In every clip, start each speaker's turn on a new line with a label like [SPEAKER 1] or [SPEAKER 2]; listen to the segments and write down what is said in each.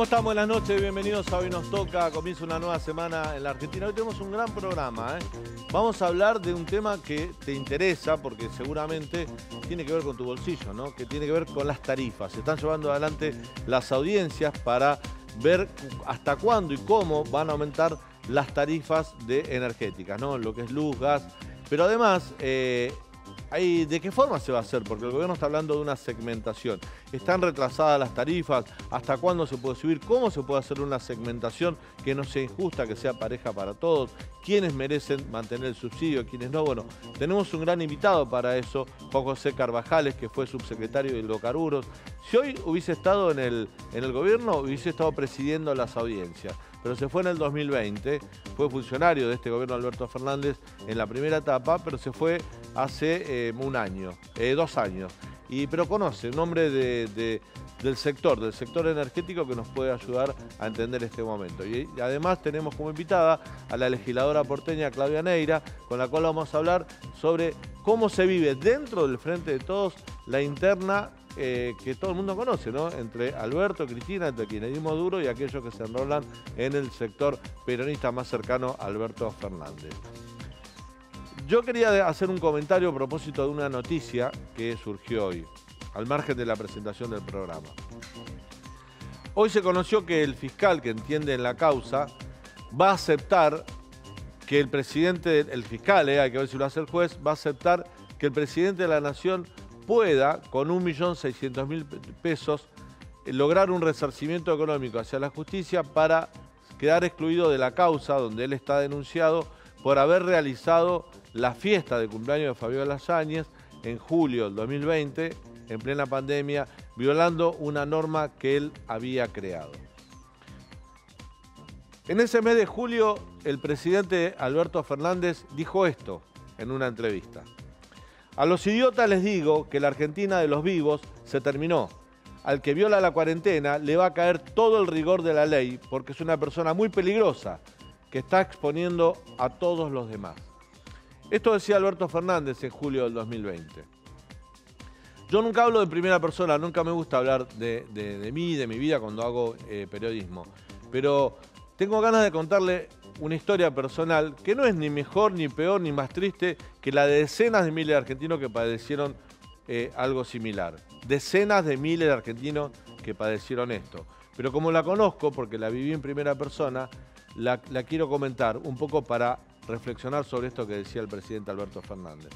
[SPEAKER 1] ¿Cómo estamos? Buenas noches, bienvenidos a Hoy Nos Toca. Comienza una nueva semana en la Argentina. Hoy tenemos un gran programa. ¿eh? Vamos a hablar de un tema que te interesa porque seguramente tiene que ver con tu bolsillo, ¿no? que tiene que ver con las tarifas. Se están llevando adelante las audiencias para ver hasta cuándo y cómo van a aumentar las tarifas de energéticas, ¿no? lo que es luz, gas. Pero además, eh, ¿De qué forma se va a hacer? Porque el gobierno está hablando de una segmentación. ¿Están retrasadas las tarifas? ¿Hasta cuándo se puede subir? ¿Cómo se puede hacer una segmentación que no sea injusta, que sea pareja para todos? ¿Quiénes merecen mantener el subsidio? ¿Quiénes no? Bueno, tenemos un gran invitado para eso, Juan José Carvajales, que fue subsecretario de Hidrocarburos. Si hoy hubiese estado en el gobierno, hubiese estado presidiendo las audiencias pero se fue en el 2020, fue funcionario de este gobierno Alberto Fernández en la primera etapa, pero se fue hace eh, un año, eh, dos años. Y, pero conoce, el nombre de, del sector, del sector energético que nos puede ayudar a entender este momento. y además tenemos como invitada a la legisladora porteña Claudia Neira, con la cual vamos a hablar sobre cómo se vive dentro del Frente de Todos la interna eh, que todo el mundo conoce, ¿no? Entre Alberto, Cristina, entre kirchnerismo duro y aquellos que se enrolan en el sector peronista más cercano Alberto Fernández. Yo quería hacer un comentario a propósito de una noticia que surgió hoy, al margen de la presentación del programa. Hoy se conoció que el fiscal que entiende en la causa va a aceptar que el presidente, el fiscal, eh, hay que ver si lo hace el juez, va a aceptar que el presidente de la Nación pueda, con 1.600.000 pesos, eh, lograr un resarcimiento económico hacia la justicia para quedar excluido de la causa donde él está denunciado por haber realizado la fiesta de cumpleaños de Fabiola Sáñez en julio del 2020, en plena pandemia, violando una norma que él había creado. En ese mes de julio, el presidente Alberto Fernández dijo esto en una entrevista. A los idiotas les digo que la Argentina de los vivos se terminó. Al que viola la cuarentena le va a caer todo el rigor de la ley porque es una persona muy peligrosa que está exponiendo a todos los demás. Esto decía Alberto Fernández en julio del 2020. Yo nunca hablo de primera persona, nunca me gusta hablar de, mí, de mi vida cuando hago eh, periodismo, pero tengo ganas de contarle una historia personal que no es ni mejor, ni peor, ni más triste que la de decenas de miles de argentinos que padecieron eh, algo similar. Decenas de miles de argentinos que padecieron esto. Pero como la conozco, porque la viví en primera persona, la, la quiero comentar un poco para reflexionar sobre esto que decía el presidente Alberto Fernández.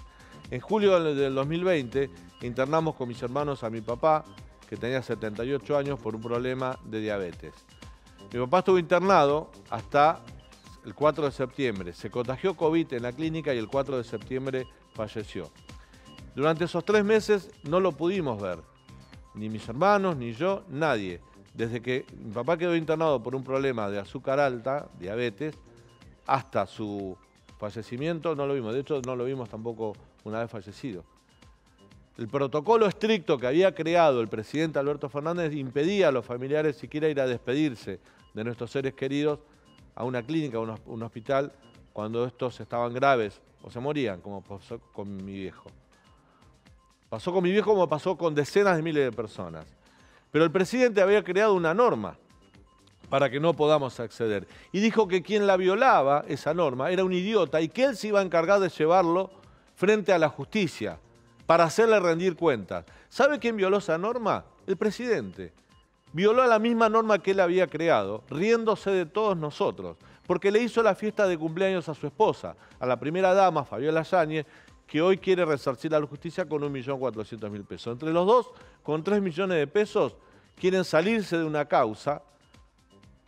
[SPEAKER 1] En julio del 2020 internamos con mis hermanos a mi papá, que tenía 78 años, por un problema de diabetes. Mi papá estuvo internado hasta el 4 de septiembre. Se contagió COVID en la clínica y el 4 de septiembre falleció. Durante esos tres meses no lo pudimos ver, ni mis hermanos, ni yo, nadie. Desde que mi papá quedó internado por un problema de azúcar alta, diabetes, hasta su fallecimiento no lo vimos. De hecho, no lo vimos tampoco una vez fallecido. El protocolo estricto que había creado el presidente Alberto Fernández impedía a los familiares siquiera ir a despedirse de nuestros seres queridos a una clínica, a un, hospital, cuando estos estaban graves o se morían, como pasó con mi viejo. Pasó con mi viejo como pasó con decenas de miles de personas. Pero el presidente había creado una norma para que no podamos acceder. Y dijo que quien la violaba, esa norma, era un idiota y que él se iba a encargar de llevarlo frente a la justicia para hacerle rendir cuentas. ¿Sabe quién violó esa norma? El presidente violó la misma norma que él había creado, riéndose de todos nosotros, porque le hizo la fiesta de cumpleaños a su esposa, a la primera dama, Fabiola Yáñez, que hoy quiere resarcir a la justicia con 1.400.000 pesos. Entre los dos, con 3 millones de pesos, quieren salirse de una causa.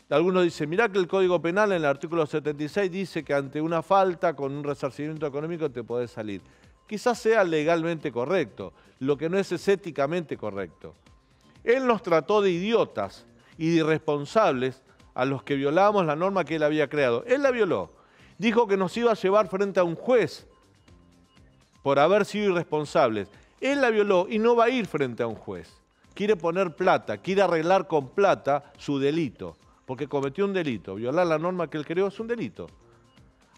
[SPEAKER 1] Algunos dicen, mirá que el Código Penal en el artículo 76 dice que ante una falta con un resarcimiento económico te podés salir. Quizás sea legalmente correcto, lo que no es es éticamente correcto. Él nos trató de idiotas y de irresponsables a los que violábamos la norma que él había creado. Él la violó. Dijo que nos iba a llevar frente a un juez por haber sido irresponsables. Él la violó y no va a ir frente a un juez. Quiere poner plata, quiere arreglar con plata su delito, porque cometió un delito. Violar la norma que él creó es un delito.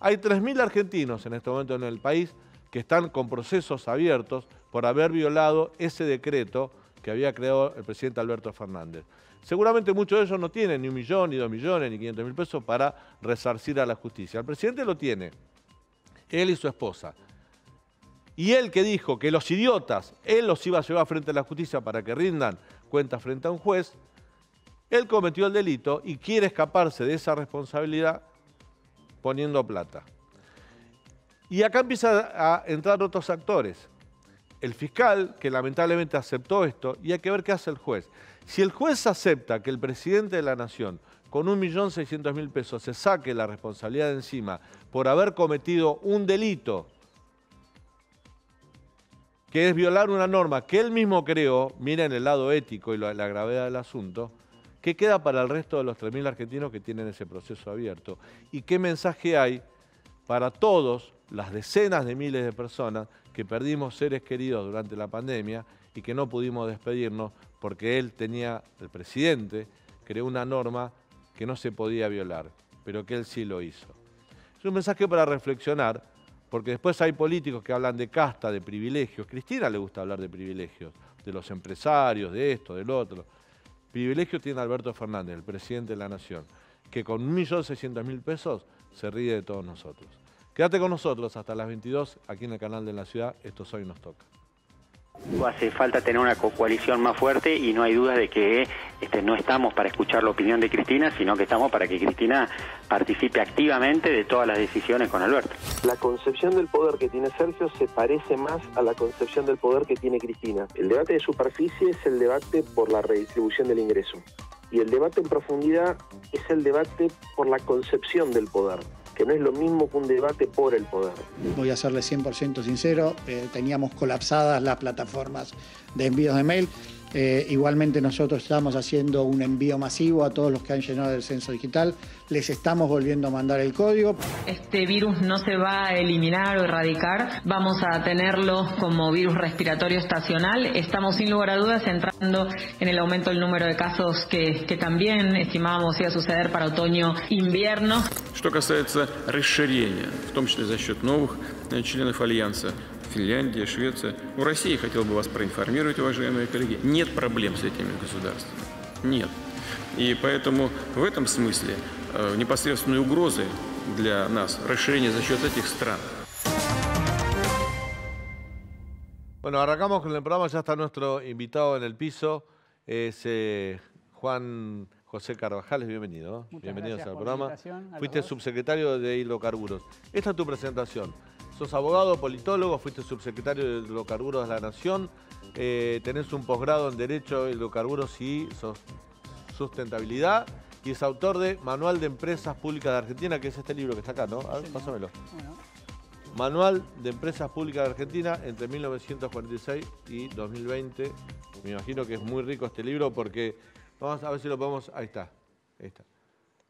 [SPEAKER 1] Hay 3.000 argentinos en este momento en el país que están con procesos abiertos por haber violado ese decreto que había creado el presidente Alberto Fernández. Seguramente muchos de ellos no tienen ni un millón, ni dos millones, ni 500 mil pesos para resarcir a la justicia. El presidente lo tiene, él y su esposa. Y él que dijo que los idiotas, él los iba a llevar frente a la justicia para que rindan cuentas frente a un juez, él cometió el delito y quiere escaparse de esa responsabilidad poniendo plata. Y acá empieza a entrar otros actores el fiscal, que lamentablemente aceptó esto, y hay que ver qué hace el juez. Si el juez acepta que el presidente de la Nación, con 1.600.000 pesos, se saque la responsabilidad de encima por haber cometido un delito, que es violar una norma que él mismo creó, miren el lado ético y la, gravedad del asunto, ¿qué queda para el resto de los 3.000 argentinos que tienen ese proceso abierto? ¿Y qué mensaje hay para todos, las decenas de miles de personas que perdimos seres queridos durante la pandemia y que no pudimos despedirnos porque él tenía, el presidente, creó una norma que no se podía violar, pero que él sí lo hizo. Es un mensaje para reflexionar, porque después hay políticos que hablan de casta, de privilegios. Cristina le gusta hablar de privilegios, de los empresarios, de esto, del otro. privilegio tiene Alberto Fernández, el presidente de la Nación, que con 1.600.000 pesos se ríe de todos nosotros. Quédate con nosotros hasta las 22 aquí en el canal de la ciudad. Esto es Hoy Nos Toca.
[SPEAKER 2] Hace falta tener una coalición más fuerte y no hay duda de que este, no estamos para escuchar la opinión de Cristina, sino que estamos para que Cristina participe activamente de todas las decisiones con Alberto.
[SPEAKER 1] La concepción del poder que tiene Sergio se parece más a la concepción del poder que tiene Cristina. El debate de superficie es el debate por la redistribución del ingreso y el debate en profundidad es el debate por la concepción del poder que no es
[SPEAKER 2] lo mismo que un debate por el poder. Voy a serle 100% sincero, eh, teníamos colapsadas las plataformas de envíos de mail. Eh, igualmente nosotros estamos haciendo un envío masivo a todos los que han llenado el censo digital, les estamos volviendo a mandar el código.
[SPEAKER 3] Este virus no se va a eliminar o erradicar, vamos a tenerlo como virus respiratorio estacional. Estamos sin lugar a dudas entrando en el aumento del número de casos que, también estimábamos iba a suceder para otoño-invierno.
[SPEAKER 1] Что касается расширения, в том числе за новых э, членов Финляндия, Швеция. У России, хотел бы вас проинформировать, уважаемые коллеги, нет проблем с этими государствами. Нет. И поэтому в этом смысле непосредственной угрозы для нас расширение за счет этих стран – Bueno, arrancamos con el programa, ya está nuestro invitado en el piso, es eh, Juan José Carvajales, bienvenido. Muchas Bienvenidos al programa. Fuiste subsecretario de Hidrocarburos. Esta es tu presentación. Sos abogado, politólogo, fuiste subsecretario de Hidrocarburos de la Nación, eh, tenés un posgrado en Derecho de Hidrocarburos y Sustentabilidad y es autor de Manual de Empresas Públicas de Argentina, que es este libro que está acá, ¿no? A ver, pásamelo. Manual de Empresas Públicas de Argentina entre 1946 y 2020. Me imagino que es muy rico este libro porque vamos a ver si lo podemos... Ahí está, ahí está.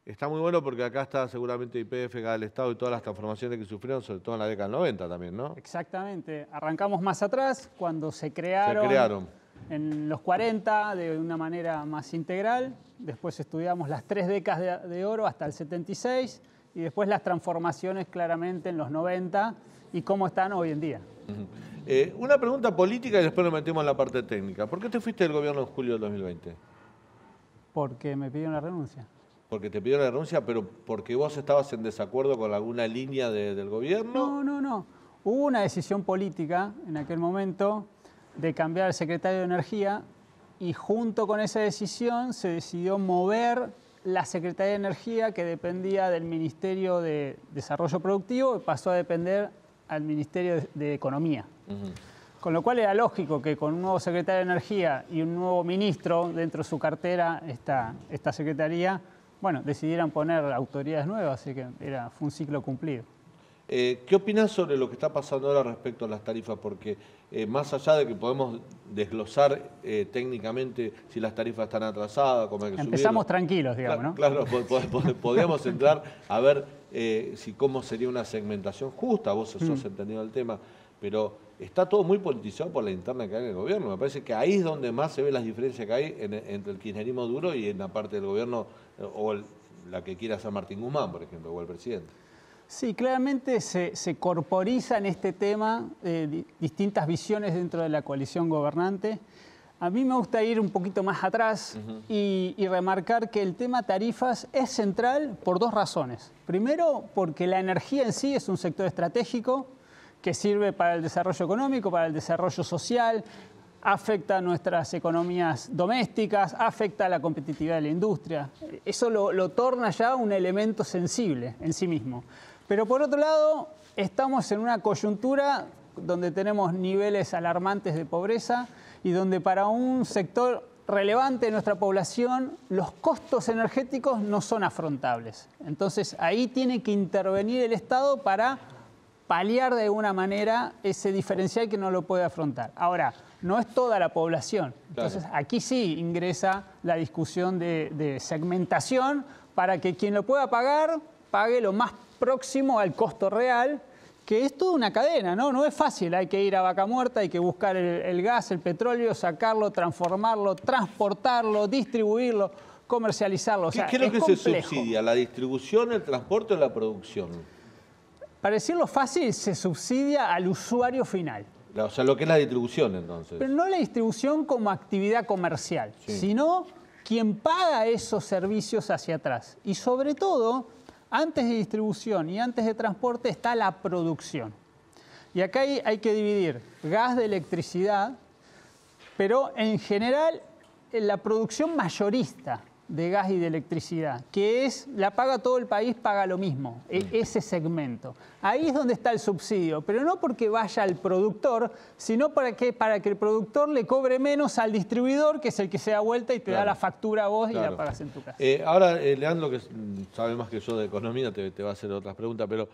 [SPEAKER 1] Está muy bueno porque acá está seguramente IPF, del Estado y todas las transformaciones que sufrieron, sobre todo en la década del 90 también, ¿no? Exactamente.
[SPEAKER 2] Arrancamos más atrás cuando se crearon. Se crearon. En los 40, de una manera más integral. Después estudiamos las tres décadas de, oro hasta el 76. Y después las transformaciones claramente en los 90 y cómo están hoy en día. Eh, una pregunta
[SPEAKER 1] política y después nos metemos en la parte técnica. ¿Por qué te fuiste del gobierno en julio del 2020?
[SPEAKER 2] Porque me pidieron la renuncia
[SPEAKER 1] porque te pidieron la renuncia, pero porque vos estabas en desacuerdo con alguna línea del
[SPEAKER 2] gobierno. No, no, no. Hubo una decisión política en aquel momento de cambiar al secretario de Energía y junto con esa decisión se decidió mover la Secretaría de Energía que dependía del Ministerio de Desarrollo Productivo y pasó a depender al Ministerio de Economía. Con lo cual era lógico que con un nuevo secretario de Energía y un nuevo ministro dentro de su cartera, esta, esta Secretaría, bueno, decidieron poner autoridades nuevas, así que era, fue un ciclo cumplido.
[SPEAKER 1] Eh, ¿Qué opinas sobre lo que está pasando ahora respecto a las tarifas? Porque eh, más allá de que podemos desglosar eh, técnicamente si las tarifas están atrasadas, cómo es que Empezamos
[SPEAKER 2] tranquilos, digamos, ¿no?
[SPEAKER 1] Claro, podríamos entrar a ver si cómo sería una segmentación justa, vos mm. sos entendido el tema, pero está todo muy politizado por la interna que hay en el gobierno. Me parece que ahí es donde más se ven las diferencias que hay entre el kirchnerismo duro y en la parte del gobierno o la que quiera ser Martín Guzmán, por ejemplo, o el presidente.
[SPEAKER 2] Sí, claramente se, se corporiza en este tema eh, distintas visiones dentro de la coalición gobernante. A mí me gusta ir un poquito más atrás y, y, remarcar que el tema tarifas es central por dos razones. Primero, porque la energía en sí es un sector estratégico que sirve para el desarrollo económico, para el desarrollo social, afecta a nuestras economías domésticas, afecta a la competitividad de la industria. Eso lo, torna ya un elemento sensible en sí mismo. Pero por otro lado, estamos en una coyuntura donde tenemos niveles alarmantes de pobreza y donde para un sector relevante de nuestra población los costos energéticos no son afrontables. Entonces ahí tiene que intervenir el Estado para paliar de alguna manera ese diferencial que no lo puede afrontar. Ahora, no es toda la población. Entonces, aquí sí ingresa la discusión de, segmentación para que quien lo pueda pagar, pague lo más próximo al costo real, que es toda una cadena, ¿no? No es fácil, hay que ir a vaca muerta, hay que buscar el, gas, el petróleo, sacarlo, transformarlo, transportarlo, distribuirlo, comercializarlo. ¿Y ¿Qué, es lo que se subsidia?
[SPEAKER 1] ¿La distribución, el transporte o la producción?
[SPEAKER 2] Para decirlo fácil, se subsidia al usuario final.
[SPEAKER 1] O sea, lo que es la distribución entonces. Pero
[SPEAKER 2] no la distribución como actividad comercial, sino quien paga esos servicios hacia atrás. Y sobre todo, antes de distribución y antes de transporte está la producción. Y acá hay, hay que dividir gas de electricidad, pero en general eh, la producción mayorista, de gas y de electricidad, que es, la paga todo el país, paga lo mismo, e-, ese segmento. Ahí es donde está el subsidio, pero no porque vaya al productor, sino para que, para que el productor le cobre menos al distribuidor, que es el que se da vuelta y te da la factura a vos y la pagas en tu casa.
[SPEAKER 1] Eh, ahora, eh, Leandro, que mm, sabe más que yo de economía, te, te va a hacer otras preguntas, pero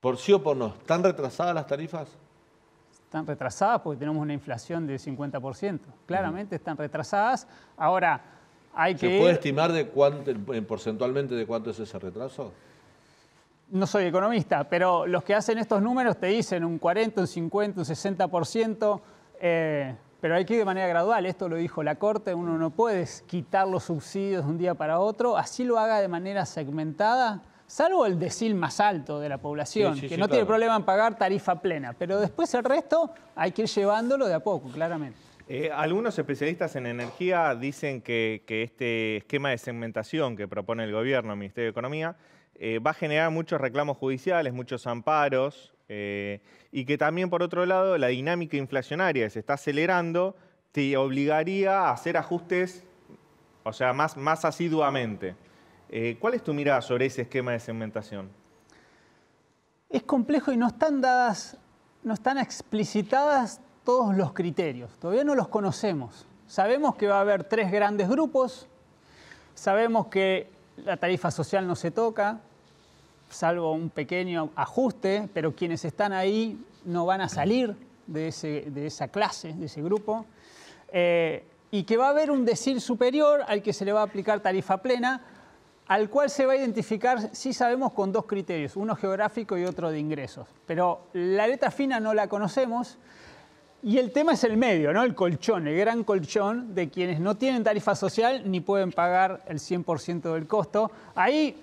[SPEAKER 1] por sí o por no,
[SPEAKER 2] ¿están retrasadas las tarifas? están retrasadas porque tenemos una inflación del 50%. Claramente están retrasadas. Ahora, hay que... ¿Se puede
[SPEAKER 1] estimar de cuánto, porcentualmente de cuánto es ese retraso?
[SPEAKER 2] No soy economista, pero los que hacen estos números te dicen un 40, un 50, un 60%, eh, pero hay que ir de manera gradual. Esto lo dijo la Corte, uno no puede quitar los subsidios de un día para otro, así lo haga de manera segmentada, salvo el decil más alto de la población, que no tiene problema en pagar tarifa plena, pero después el resto hay que ir llevándolo de a poco, claramente.
[SPEAKER 4] Eh, algunos especialistas en energía dicen que, este esquema de segmentación que propone el gobierno, el Ministerio de Economía, eh, va a generar muchos reclamos judiciales, muchos amparos, eh, y que también, por otro lado, la dinámica inflacionaria que se está acelerando te obligaría a hacer ajustes, o sea, más, más asiduamente. Eh, ¿Cuál es tu mirada sobre ese esquema de segmentación?
[SPEAKER 2] Es complejo y no están dadas, no están explicitadas todos los criterios. Todavía no los conocemos. Sabemos que va a haber tres grandes grupos, sabemos que la tarifa social no se toca, salvo un pequeño ajuste, pero quienes están ahí no van a salir de, esa clase, de ese grupo, eh, y que va a haber un decir superior al que se le va a aplicar tarifa plena, al cual se va a identificar, sí sabemos, con dos criterios, uno geográfico y otro de ingresos. Pero la letra fina no la conocemos y el tema es el medio, ¿no? el colchón, el gran colchón de quienes no tienen tarifa social ni pueden pagar el 100% del costo. Ahí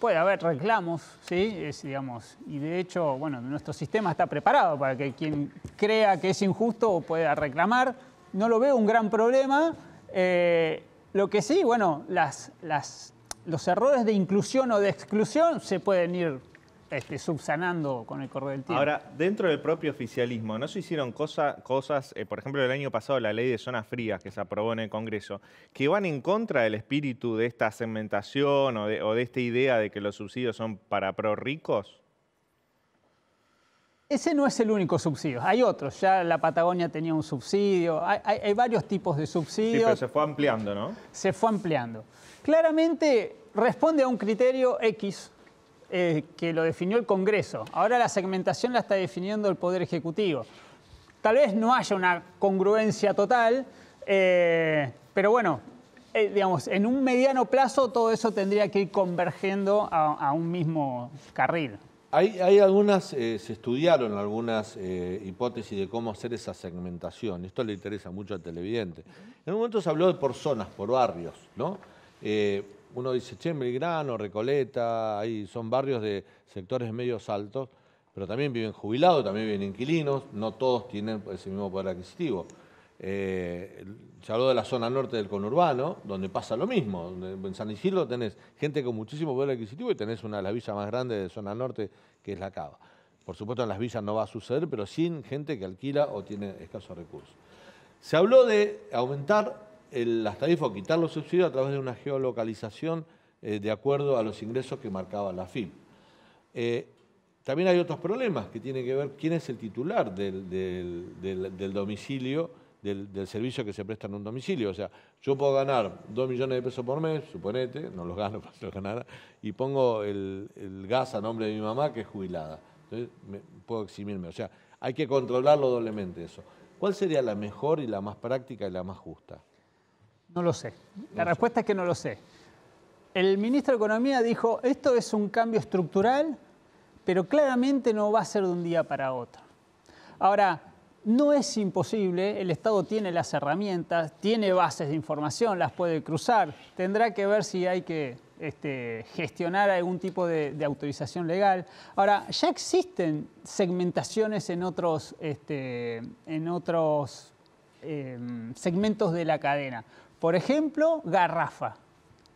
[SPEAKER 2] puede haber reclamos, ¿sí? digamos, y de hecho, bueno, nuestro sistema está preparado para que quien crea que es injusto pueda reclamar. No lo veo un gran problema. Eh, lo que sí, bueno, las, las los errores de inclusión o de exclusión se pueden ir este, subsanando con el correr del tiempo. Ahora,
[SPEAKER 4] dentro del propio oficialismo, ¿no se hicieron cosas, eh, por ejemplo, el año pasado la ley de zonas frías que se aprobó en el Congreso, que van en contra del espíritu de esta segmentación o de, esta idea de que los subsidios son para pro ricos?
[SPEAKER 2] Ese no es el único subsidio, hay otros. Ya la Patagonia tenía un subsidio, hay, hay varios tipos de subsidios. Sí, pero se
[SPEAKER 4] fue ampliando, ¿no?
[SPEAKER 2] Se fue ampliando. Claramente responde a un criterio X eh, que lo definió el Congreso. Ahora la segmentación la está definiendo el Poder Ejecutivo. Tal vez no haya una congruencia total, eh, pero bueno, eh, digamos, en un mediano plazo todo eso tendría que ir convergiendo a, un mismo carril.
[SPEAKER 1] Hay, algunas, se estudiaron algunas hipótesis de cómo hacer esa segmentación. Esto le interesa mucho al televidente. En un momento se habló de por zonas, por barrios, ¿no? Eh, uno dice, che, Grano, Recoleta, ahí son barrios de sectores medios altos, pero también viven jubilados, también viven inquilinos, no todos tienen ese mismo poder adquisitivo. Eh, se habló de la zona norte del conurbano, donde pasa lo mismo. En San Isidro tenés gente con muchísimo poder adquisitivo y tenés una de las villas más grandes de zona norte, que es la Cava. Por supuesto, en las villas no va a suceder, pero sin gente que alquila o tiene escasos recursos. Se habló de aumentar las tarifas o quitar los subsidios a través de una geolocalización eh, de acuerdo a los ingresos que marcaba la FIP. Eh, también hay otros problemas que tienen que ver quién es el titular del, domicilio, del, servicio que se presta en un domicilio. O sea, yo puedo ganar 2 millones de pesos por mes, suponete, no los gano, para los ganara, y pongo el, gas a nombre de mi mamá que es jubilada. Entonces puedo eximirme. O sea, hay que controlarlo doblemente eso. ¿Cuál sería la mejor y la más práctica y la más justa?
[SPEAKER 2] No lo sé. La respuesta es que no lo sé. El ministro de Economía dijo, esto es un cambio estructural, pero claramente no va a ser de un día para otro. Ahora, no es imposible, el Estado tiene las herramientas, tiene bases de información, las puede cruzar, tendrá que ver si hay que este, gestionar algún tipo de, autorización legal. Ahora, ya existen segmentaciones en otros, este, en otros em, segmentos de la cadena. Por ejemplo, garrafa,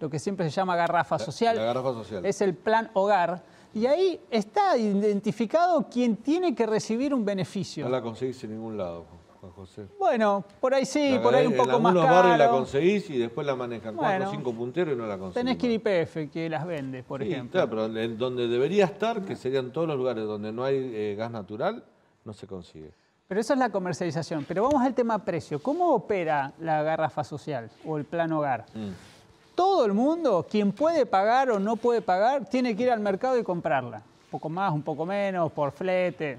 [SPEAKER 2] lo que siempre se llama garrafa social. La garrafa social. Es el plan hogar. Y ahí está identificado quien tiene que recibir un beneficio. No la conseguís en
[SPEAKER 1] ningún lado, Juan José.
[SPEAKER 2] Bueno, por ahí sí, por ahí un poco en más caro. barrios la
[SPEAKER 1] conseguís y después la manejan cuatro o cinco punteros y no la conseguís. Tenés
[SPEAKER 2] que ir IPF que las vende, por ejemplo.
[SPEAKER 1] pero en donde debería estar, que serían todos los lugares donde no hay eh, gas natural, no se consigue.
[SPEAKER 2] Pero eso es la comercialización. Pero vamos al tema precio. ¿Cómo opera la garrafa social o el plan hogar? Mm. Todo el mundo, quien puede pagar o no puede pagar, tiene que ir al mercado y comprarla. Un poco más, un poco menos, por flete.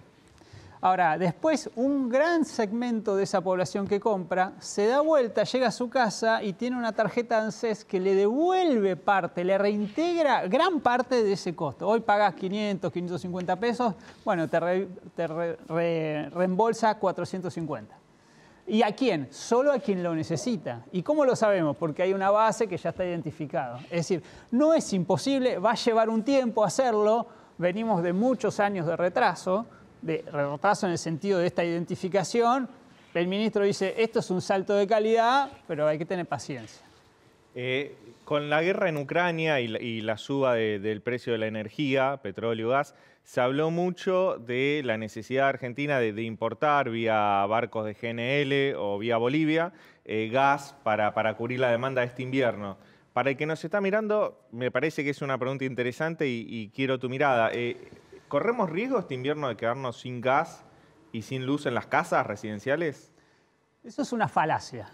[SPEAKER 2] Ahora, después un gran segmento de esa población que compra se da vuelta, llega a su casa y tiene una tarjeta ANSES que le devuelve parte, le reintegra gran parte de ese costo. Hoy pagas 500, 550 pesos, bueno, te, reembolsa 450. ¿Y a quién? Solo a quien lo necesita. ¿Y cómo lo sabemos? Porque hay una base que ya está identificada. Es decir, no es imposible, va a llevar un tiempo hacerlo, venimos de muchos años de retraso, de retraso en el sentido de esta identificación, el ministro dice, esto es un salto de calidad, pero hay que tener paciencia.
[SPEAKER 4] Eh, con la guerra en Ucrania y la, suba del precio de la energía, petróleo, gas, se habló mucho de la necesidad argentina de, importar vía barcos de GNL o vía Bolivia eh, gas para, para cubrir la demanda de este invierno. Para el que nos está mirando, me parece que es una pregunta interesante y, quiero tu mirada. Eh, ¿corremos riesgo este invierno de quedarnos sin gas y sin luz en las casas
[SPEAKER 2] residenciales? Eso es una falacia.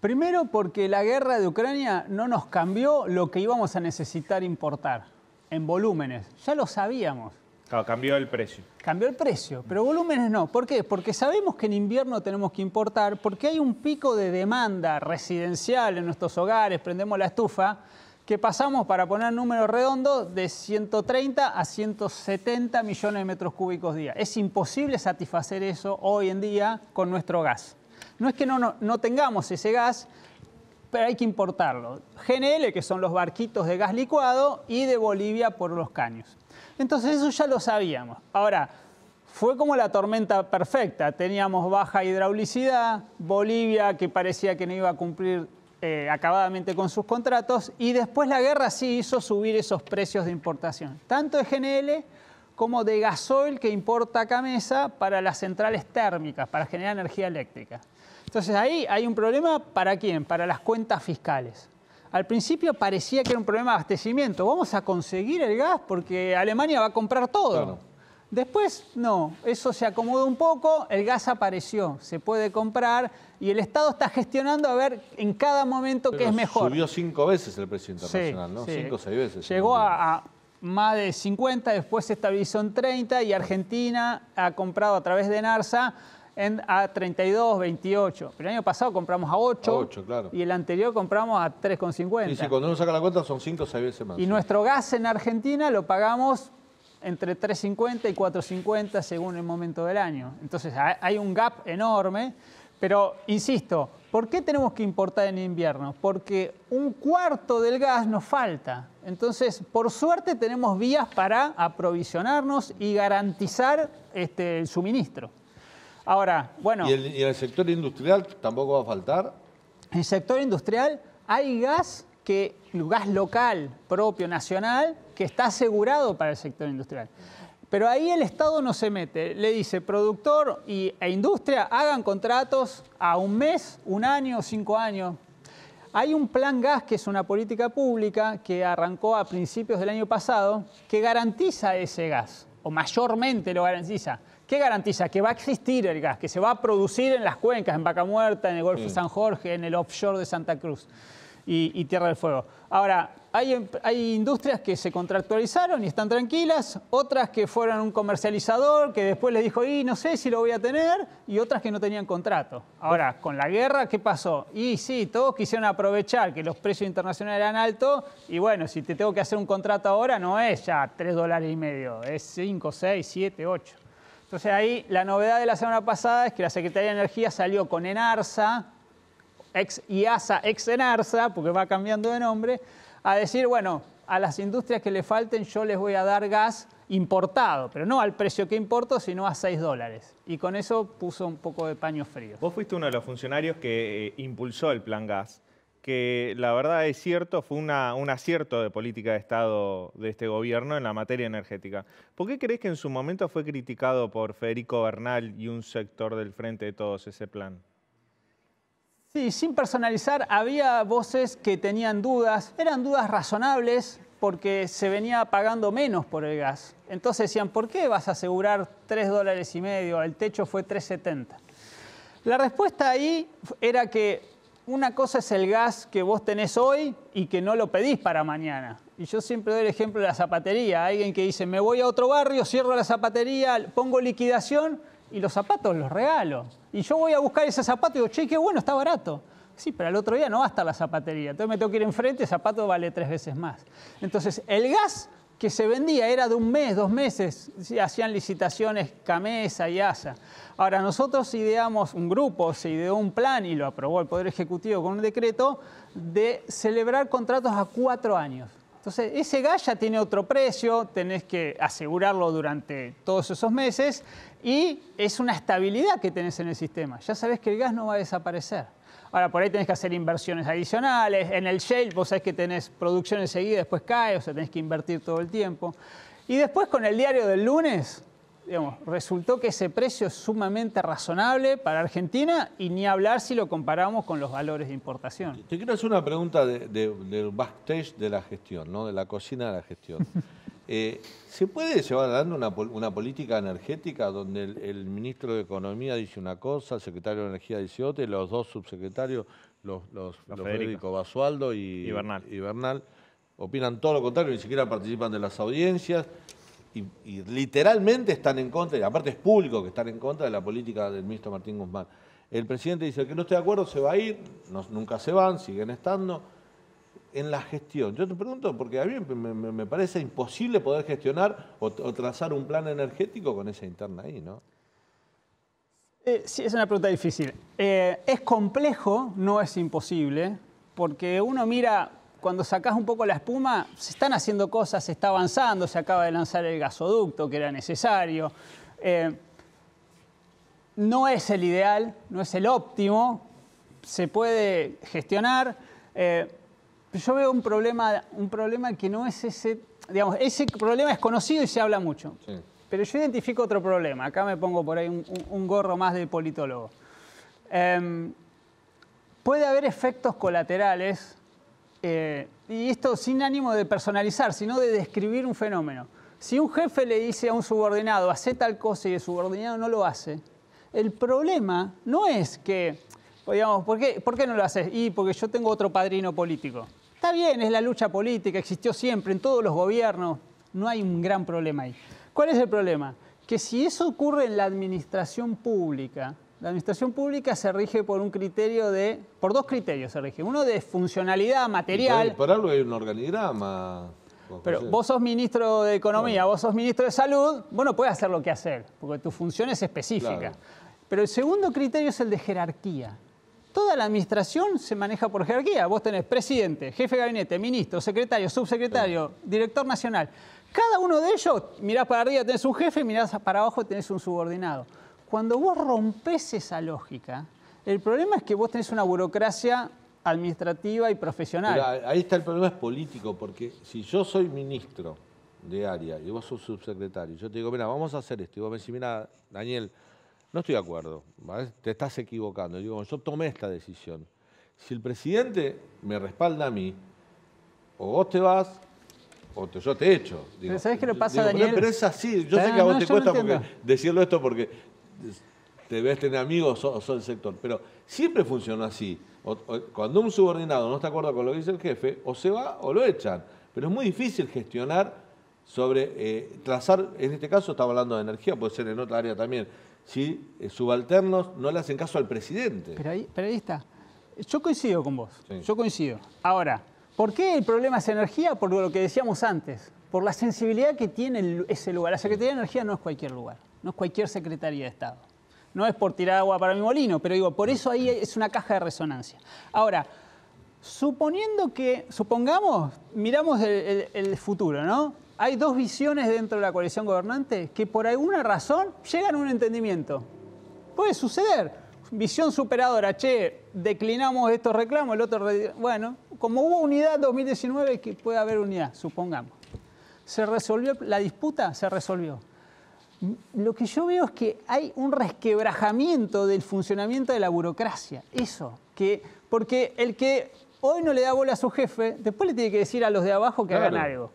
[SPEAKER 2] Primero porque la guerra de Ucrania no nos cambió lo que íbamos a necesitar importar en volúmenes. Ya lo sabíamos.
[SPEAKER 4] Claro, cambió el precio.
[SPEAKER 2] Cambió el precio, pero volúmenes no. ¿Por qué? Porque sabemos que en invierno tenemos que importar, porque hay un pico de demanda residencial en nuestros hogares, prendemos la estufa, que pasamos, para poner números redondos, de 130 a 170 millones de metros cúbicos día. Es imposible satisfacer eso hoy en día con nuestro gas. No es que no, no, tengamos ese gas, pero hay que importarlo. GNL, que son los barquitos de gas licuado, y de Bolivia por los caños. Entonces eso ya lo sabíamos. Ahora, fue como la tormenta perfecta. Teníamos baja hidraulicidad, Bolivia que parecía que no iba a cumplir eh, acabadamente con sus contratos y después la guerra sí hizo subir esos precios de importación, tanto de GNL como de gasoil que importa Camesa para las centrales térmicas, para generar energía eléctrica. Entonces ahí hay un problema para quién, para las cuentas fiscales. Al principio parecía que era un problema de abastecimiento. Vamos a conseguir el gas porque Alemania va a comprar todo. Después, no, eso se acomodó un poco, el gas apareció, se puede comprar y el Estado está gestionando a ver en cada momento qué es mejor. Subió
[SPEAKER 1] cinco veces el precio internacional, ¿no? Cinco o seis veces. Llegó
[SPEAKER 2] a, más de 50, después se estabilizó en 30 y Argentina ha comprado a través de NARSA a 32, 28. Pero el año pasado compramos a 8, claro. y el anterior compramos a 3,50. Y si cuando
[SPEAKER 1] uno saca la cuenta son cinco o 6 veces más. Y
[SPEAKER 2] nuestro gas en Argentina lo pagamos entre 3,50 y 4,50 según el momento del año. Entonces hay un gap enorme, pero insisto, ¿por qué tenemos que importar en invierno? Porque un cuarto del gas nos falta. Entonces, por suerte tenemos vías para aprovisionarnos y garantizar este, el suministro. Ahora, bueno... ¿Y el,
[SPEAKER 1] el sector industrial tampoco va a faltar?
[SPEAKER 2] En el sector industrial hay gas que gas local, propio, nacional, que está asegurado para el sector industrial. Pero ahí el Estado no se mete, le dice productor e industria hagan contratos a un mes, un año, cinco años. Hay un plan gas que es una política pública que arrancó a principios del año pasado que garantiza ese gas, o mayormente lo garantiza. ¿Qué garantiza? Que va a existir el gas, que se va a producir en las cuencas, en Vaca Muerta, en el Golfo de mm. San Jorge, en el offshore de Santa Cruz y, Tierra del Fuego. Ahora, hay, em, hay, industrias que se contractualizaron y están tranquilas, otras que fueron un comercializador que después les dijo, y no sé si lo voy a tener, y otras que no tenían contrato. Ahora, con la guerra, ¿qué pasó? Y sí, todos quisieron aprovechar que los precios internacionales eran altos, y bueno, si te tengo que hacer un contrato ahora, no es ya 3 dólares y medio, es 5, 6, 7, 8. Entonces ahí la novedad de la semana pasada es que la Secretaría de Energía salió con enarza ex IASA, ex porque va cambiando de nombre, a decir, bueno, a las industrias que le falten yo les voy a dar gas importado, pero no al precio que importo, sino a 6 dólares. Y con eso puso un poco de paño frío.
[SPEAKER 4] Vos fuiste uno de los funcionarios que eh, impulsó el plan gas, que la verdad es cierto, fue un acierto de política de Estado de este gobierno en la materia energética. ¿Por qué crees que en su momento fue criticado por Federico Bernal y un sector del Frente de Todos ese plan?
[SPEAKER 2] Sí, sin personalizar, había voces que tenían dudas, eran dudas razonables porque se venía pagando menos por el gas. Entonces decían, ¿por qué vas a asegurar 3 dólares y medio? El techo fue 3,70. La respuesta ahí era que una cosa es el gas que vos tenés hoy y que no lo pedís para mañana. Y yo siempre doy el ejemplo de la zapatería. Alguien que dice, me voy a otro barrio, cierro la zapatería, pongo liquidación y los zapatos los regalo. Y yo voy a buscar ese zapato y digo, che, qué bueno, está barato. Sí, pero al otro día no va a la zapatería. Entonces me tengo que ir enfrente, el zapato vale tres veces más. Entonces, el gas que se vendía era de un mes, dos meses, hacían licitaciones Camesa y ASA. Ahora, nosotros ideamos un grupo, se ideó un plan y lo aprobó el Poder Ejecutivo con un decreto de celebrar contratos a cuatro años. Entonces, ese gas ya tiene otro precio, tenés que asegurarlo durante todos esos meses y es una estabilidad que tenés en el sistema. Ya sabés que el gas no va a desaparecer. Ahora, por ahí tenés que hacer inversiones adicionales. En el shale, vos sabés que tenés producción enseguida, después cae, o sea, tenés que invertir todo el tiempo. Y después con el diario del lunes, resultó que ese precio es sumamente razonable para Argentina y ni hablar si lo comparamos con los valores de importación.
[SPEAKER 1] Te quiero hacer una pregunta del backstage de la gestión, ¿no? de la cocina de la gestión. Eh, ¿Se puede llevar dando una, política energética donde el, ministro de Economía dice una cosa, el secretario de Energía dice otra, y los dos subsecretarios, los, Federico Basualdo y, y Bernal opinan todo lo contrario, ni siquiera participan de las audiencias y, literalmente están en contra, y aparte es público que están en contra de la política del ministro Martín Guzmán. El presidente dice, que no esté de acuerdo se va a ir, nunca se van, siguen estando. En la gestión, yo te pregunto, porque a mí me, parece imposible poder gestionar o, trazar un plan energético con esa interna ahí, ¿no?
[SPEAKER 2] Eh, sí, es una pregunta difícil. Eh, es complejo, no es imposible, porque uno mira cuando sacás un poco la espuma, se están haciendo cosas, se está avanzando, se acaba de lanzar el gasoducto que era necesario. Eh, no es el ideal, no es el óptimo, se puede gestionar. Eh, yo veo un problema, un problema que no es ese, digamos, ese problema es conocido y se habla mucho. Pero yo identifico otro problema, acá me pongo por ahí un, gorro más de politólogo. Em, puede haber efectos colaterales eh, y esto sin ánimo de personalizar, sino de describir un fenómeno. Si un jefe le dice a un subordinado, hace tal cosa y el subordinado no lo hace, el problema no es que, pues, digamos, ¿por qué, ¿por qué no lo haces? Y porque yo tengo otro padrino político. Está bien, es la lucha política, existió siempre en todos los gobiernos, no hay un gran problema ahí. ¿Cuál es el problema? Que si eso ocurre en la administración pública, la administración pública se rige por un criterio de. por dos criterios se rige. Uno de funcionalidad material. Por,
[SPEAKER 1] por, algo hay un organigrama. Pero vos
[SPEAKER 2] sos ministro de Economía, vos sos ministro de Salud, bueno no hacer lo que hacer, porque tu función es específica. Pero el segundo criterio es el de jerarquía. Toda la administración se maneja por jerarquía. Vos tenés presidente, jefe de gabinete, ministro, secretario, subsecretario, director nacional. Cada uno de ellos, mirás para arriba, tenés un jefe, mirás para abajo, tenés un subordinado. Cuando vos rompes esa lógica, el problema es que vos tenés una burocracia administrativa y profesional.
[SPEAKER 1] ahí está el problema, es político, porque si yo soy ministro de área y vos sos subsecretario, yo te digo, mira, vamos a hacer esto, y vos me decís, mira, Daniel, no estoy de acuerdo, te estás equivocando. Yo digo, yo tomé esta decisión. Si el presidente me respalda a mí, o vos te vas, o yo te echo.
[SPEAKER 2] ¿sabés qué le pasa a Daniel? Pero, es así, yo sé que a vos te cuesta
[SPEAKER 1] decirlo esto porque te ves tener amigos o sos, del sector. Pero siempre funciona así. cuando un subordinado no está de acuerdo con lo que dice el jefe, o se va o lo echan. Pero es muy difícil gestionar sobre, eh, trazar, en este caso estamos hablando de energía, puede ser en otra área también, si eh, subalternos no le hacen caso al presidente. Pero
[SPEAKER 2] ahí, está. Yo coincido con vos, yo coincido. Ahora, ¿por qué el problema es energía? Por lo que decíamos antes, por la sensibilidad que tiene ese lugar. La Secretaría de Energía no es cualquier lugar no es cualquier Secretaría de Estado. No es por tirar agua para mi molino, pero digo, por eso ahí es una caja de resonancia. Ahora, suponiendo que, supongamos, miramos el, futuro, ¿no? Hay dos visiones dentro de la coalición gobernante que por alguna razón llegan a un entendimiento. Puede suceder visión superadora, che, declinamos estos reclamos, el otro... Bueno, como hubo unidad 2019, que puede haber unidad, supongamos. ¿Se resolvió la disputa? Se resolvió lo que yo veo es que hay un resquebrajamiento del funcionamiento de la burocracia. Eso, porque el que hoy no le da bola a su jefe, después le tiene que decir a los de abajo que hagan algo.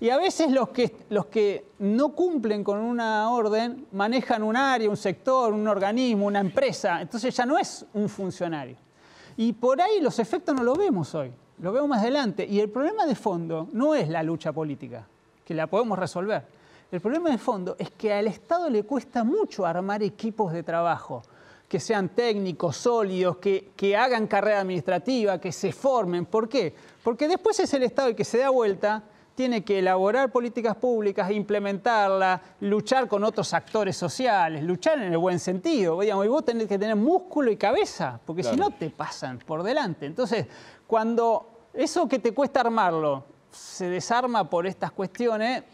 [SPEAKER 2] Y a veces los que, los que no cumplen con una orden manejan un área, un sector, un organismo, una empresa. Entonces ya no es un funcionario. Y por ahí los efectos no los vemos hoy, lo vemos más adelante. Y el problema de fondo no es la lucha política, que la podemos resolver. El problema de fondo es que al Estado le cuesta mucho armar equipos de trabajo que sean técnicos, sólidos, que, hagan carrera administrativa, que se formen. ¿Por qué? Porque después es el Estado el que se da vuelta, tiene que elaborar políticas públicas, implementarlas, luchar con otros actores sociales, luchar en el buen sentido. Digamos, y vos tenés que tener músculo y cabeza, porque si no te pasan por delante. Entonces, cuando eso que te cuesta armarlo se desarma por estas cuestiones,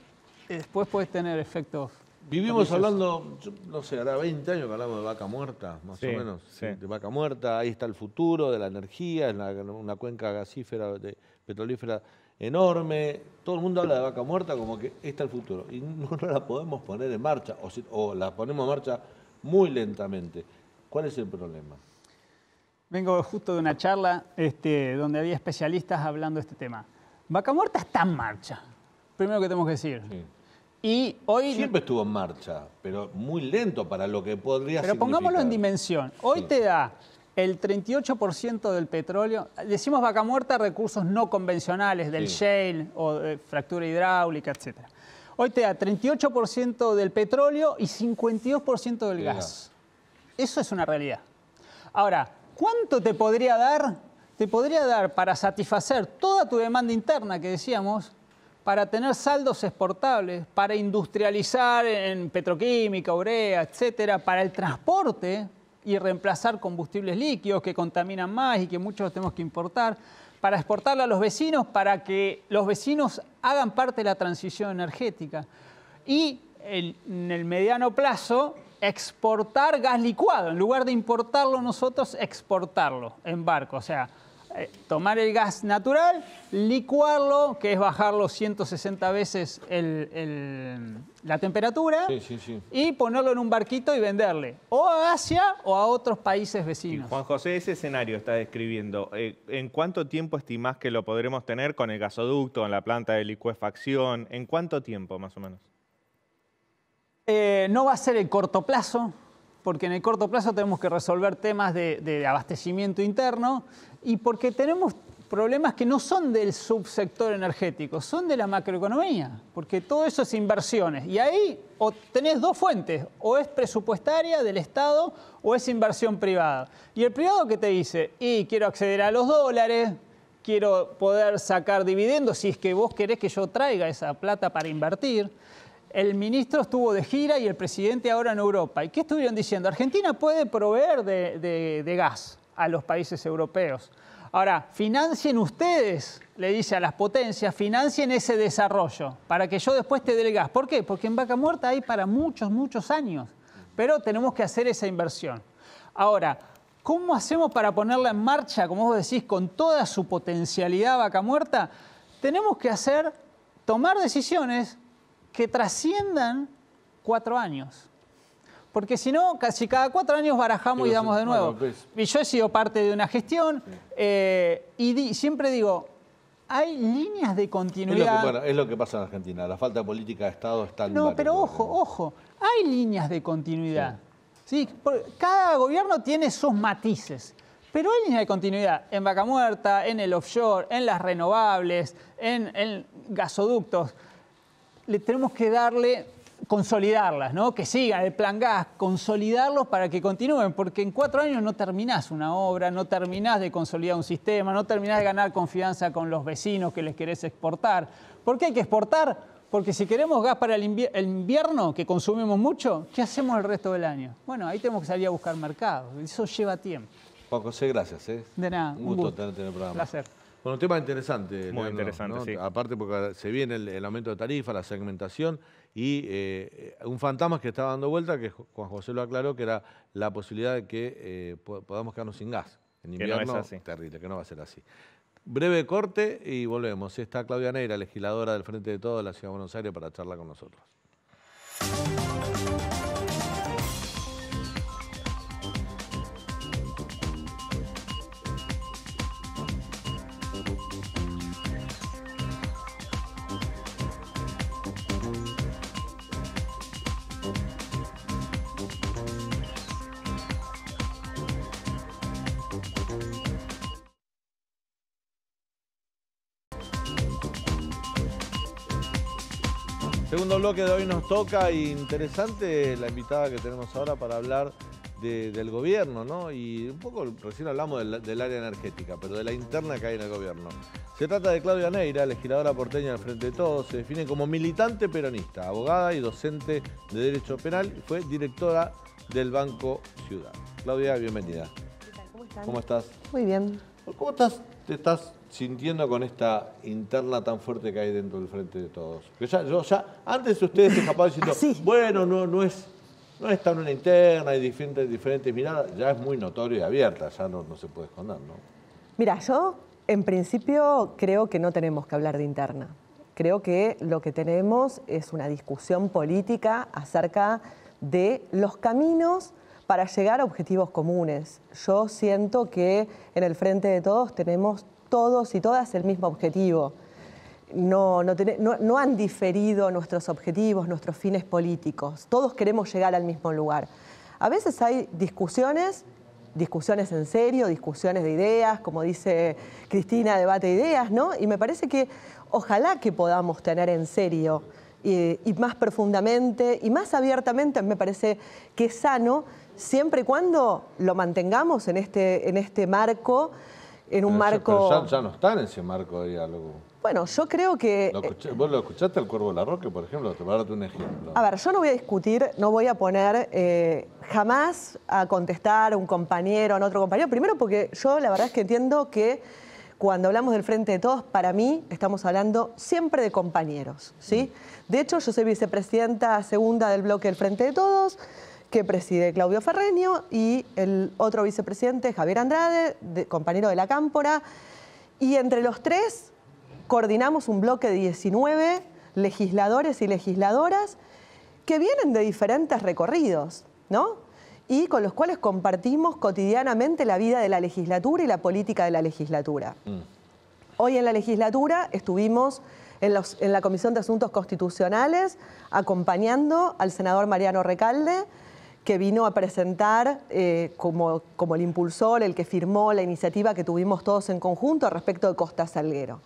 [SPEAKER 2] después puedes tener efectos.
[SPEAKER 1] Vivimos hablando, no sé, hará 20 años que hablamos de vaca muerta, más o menos, de vaca muerta, ahí está el futuro de la energía, es una, cuenca gasífera, de, petrolífera enorme, todo el mundo habla de vaca muerta como que está el futuro, y no, la podemos poner en marcha, o, la ponemos en marcha muy lentamente. ¿Cuál es el problema?
[SPEAKER 2] Vengo justo de una charla este, donde había especialistas hablando de este tema. Vaca muerta está en marcha, primero que tenemos que decir
[SPEAKER 1] hoy... Siempre estuvo en marcha, pero muy lento para lo que podría ser. Pero pongámoslo
[SPEAKER 2] en dimensión. Hoy te da el 38% del petróleo, decimos vaca muerta, recursos no convencionales, del shale o de fractura hidráulica, etc. Hoy te da 38% del petróleo y 52% del gas. Eso es una realidad. Ahora, ¿cuánto te podría dar? Te podría dar para satisfacer toda tu demanda interna que decíamos para tener saldos exportables, para industrializar en petroquímica, urea, etcétera, para el transporte y reemplazar combustibles líquidos que contaminan más y que muchos tenemos que importar, para exportarla a los vecinos, para que los vecinos hagan parte de la transición energética. Y en el mediano plazo, exportar gas licuado. En lugar de importarlo nosotros, exportarlo en barco. O sea, eh, tomar el gas natural, licuarlo, que es bajarlo 160 veces la temperatura, y ponerlo en un barquito y venderle, o a Asia o a otros países vecinos.
[SPEAKER 4] Juan José, ese escenario está describiendo, eh, ¿en cuánto tiempo estimás que lo podremos tener con el gasoducto, con la planta de licuefacción? ¿En cuánto tiempo
[SPEAKER 2] más o menos? Eh, no va a ser el corto plazo, porque en el corto plazo tenemos que resolver temas de, abastecimiento interno y porque tenemos problemas que no son del subsector energético, son de la macroeconomía, porque todo eso es inversiones. Y ahí tenés dos fuentes, o es presupuestaria del Estado o es inversión privada. Y el privado que te dice, y quiero acceder a los dólares, quiero poder sacar dividendos, si es que vos querés que yo traiga esa plata para invertir el ministro estuvo de gira y el presidente ahora en Europa. ¿Y qué estuvieron diciendo? Argentina puede proveer de, gas a los países europeos. Ahora, financien ustedes, le dice a las potencias, financien ese desarrollo para que yo después te dé el gas. ¿Por qué? Porque en Vaca Muerta hay para muchos, muchos años, pero tenemos que hacer esa inversión. Ahora, ¿cómo hacemos para ponerla en marcha, como vos decís, con toda su potencialidad Vaca Muerta? Tenemos que hacer, tomar decisiones que trasciendan cuatro años. Porque si no, casi cada cuatro años barajamos y damos de nuevo. Pues. Y yo he sido parte de una gestión eh, y siempre digo, hay líneas de continuidad.
[SPEAKER 1] Es lo, que, pasa en Argentina, la falta de política de Estado está en No,
[SPEAKER 2] pero ojo, ojo, hay líneas de continuidad. Sí. cada gobierno tiene sus matices, pero hay líneas de continuidad en Vaca Muerta, en el offshore, en las renovables, en, en gasoductos le tenemos que darle consolidarlas, ¿no? Que sigan el plan gas, consolidarlos para que continúen, porque en cuatro años no terminás una obra, no terminás de consolidar un sistema, no terminás de ganar confianza con los vecinos que les querés exportar. ¿Por qué hay que exportar? Porque si queremos gas para el, invierno, que consumimos mucho, ¿qué hacemos el resto del año? Bueno, ahí tenemos que salir a buscar mercados. Eso lleva tiempo.
[SPEAKER 1] Poco José, gracias. ¿eh? De nada. Un gusto, un programa. placer. Bueno, un tema interesante. Muy interesante, sí. Aparte porque se viene el, aumento de tarifa, la segmentación y eh, un fantasma que estaba dando vuelta, que Juan José lo aclaró, que era la posibilidad de que eh, podamos quedarnos sin gas. En que no es así. terrible, que no va a ser así. Breve corte y volvemos. Está Claudia Neira, legisladora del Frente de Todos de la Ciudad de Buenos Aires, para charlar con nosotros. que de hoy nos toca y interesante la invitada que tenemos ahora para hablar del gobierno, ¿no? Y un poco recién hablamos del, área energética, pero de la interna que hay en el gobierno. Se trata de Claudia Neira, legisladora porteña del Frente de Todos, se define como militante peronista, abogada y docente de Derecho Penal, y fue directora del Banco Ciudad. Claudia, bienvenida. ¿Cómo estás?
[SPEAKER 3] Muy bien. ¿Cómo estás?
[SPEAKER 1] ¿Estás sintiendo con esta interna tan fuerte que hay dentro del frente de todos? antes ustedes se escapaban ah, bueno, no, no es no es tan una interna, y diferentes, miradas, ya es muy notorio y abierta, ya no, no se puede esconder, ¿no?
[SPEAKER 3] Mira, yo en principio creo que no tenemos que hablar de interna. Creo que lo que tenemos es una discusión política acerca de los caminos para llegar a objetivos comunes. Yo siento que en el frente de todos tenemos todos y todas el mismo objetivo. No, han diferido nuestros objetivos, nuestros fines políticos. Todos queremos llegar al mismo lugar. A veces hay discusiones, discusiones en serio, discusiones de ideas, como dice Cristina, debate ideas, ¿no? Y me parece que ojalá que podamos tener en serio y, más profundamente y más abiertamente, me parece que es sano, siempre y cuando lo mantengamos en este, en este marco en un marco... Ya,
[SPEAKER 1] no están en ese marco de diálogo.
[SPEAKER 3] Bueno, yo creo que... Eh,
[SPEAKER 1] ¿Vos lo escuchaste al Cuervo Larroque, por ejemplo? Te voy a dar un ejemplo.
[SPEAKER 3] A ver, yo no voy a discutir, no voy a poner eh, jamás a contestar a un compañero, a otro compañero. Primero porque yo la verdad es que entiendo que cuando hablamos del Frente de Todos, para mí estamos hablando siempre de compañeros. ¿sí? Mm. De hecho, yo soy vicepresidenta segunda del bloque del Frente de Todos que preside Claudio Ferreño y el otro vicepresidente, Javier Andrade, compañero de la Cámpora. Y entre los tres coordinamos un bloque de 19 legisladores y legisladoras que vienen de diferentes recorridos, ¿no? Y con los cuales compartimos cotidianamente la vida de la legislatura y la política de la legislatura. Mm. Hoy en la legislatura estuvimos en, en la Comisión de Asuntos Constitucionales acompañando al senador Mariano Recalde que vino a presentar eh, como, el impulsor, el que firmó la iniciativa que tuvimos todos en conjunto respecto de Costa Salguero.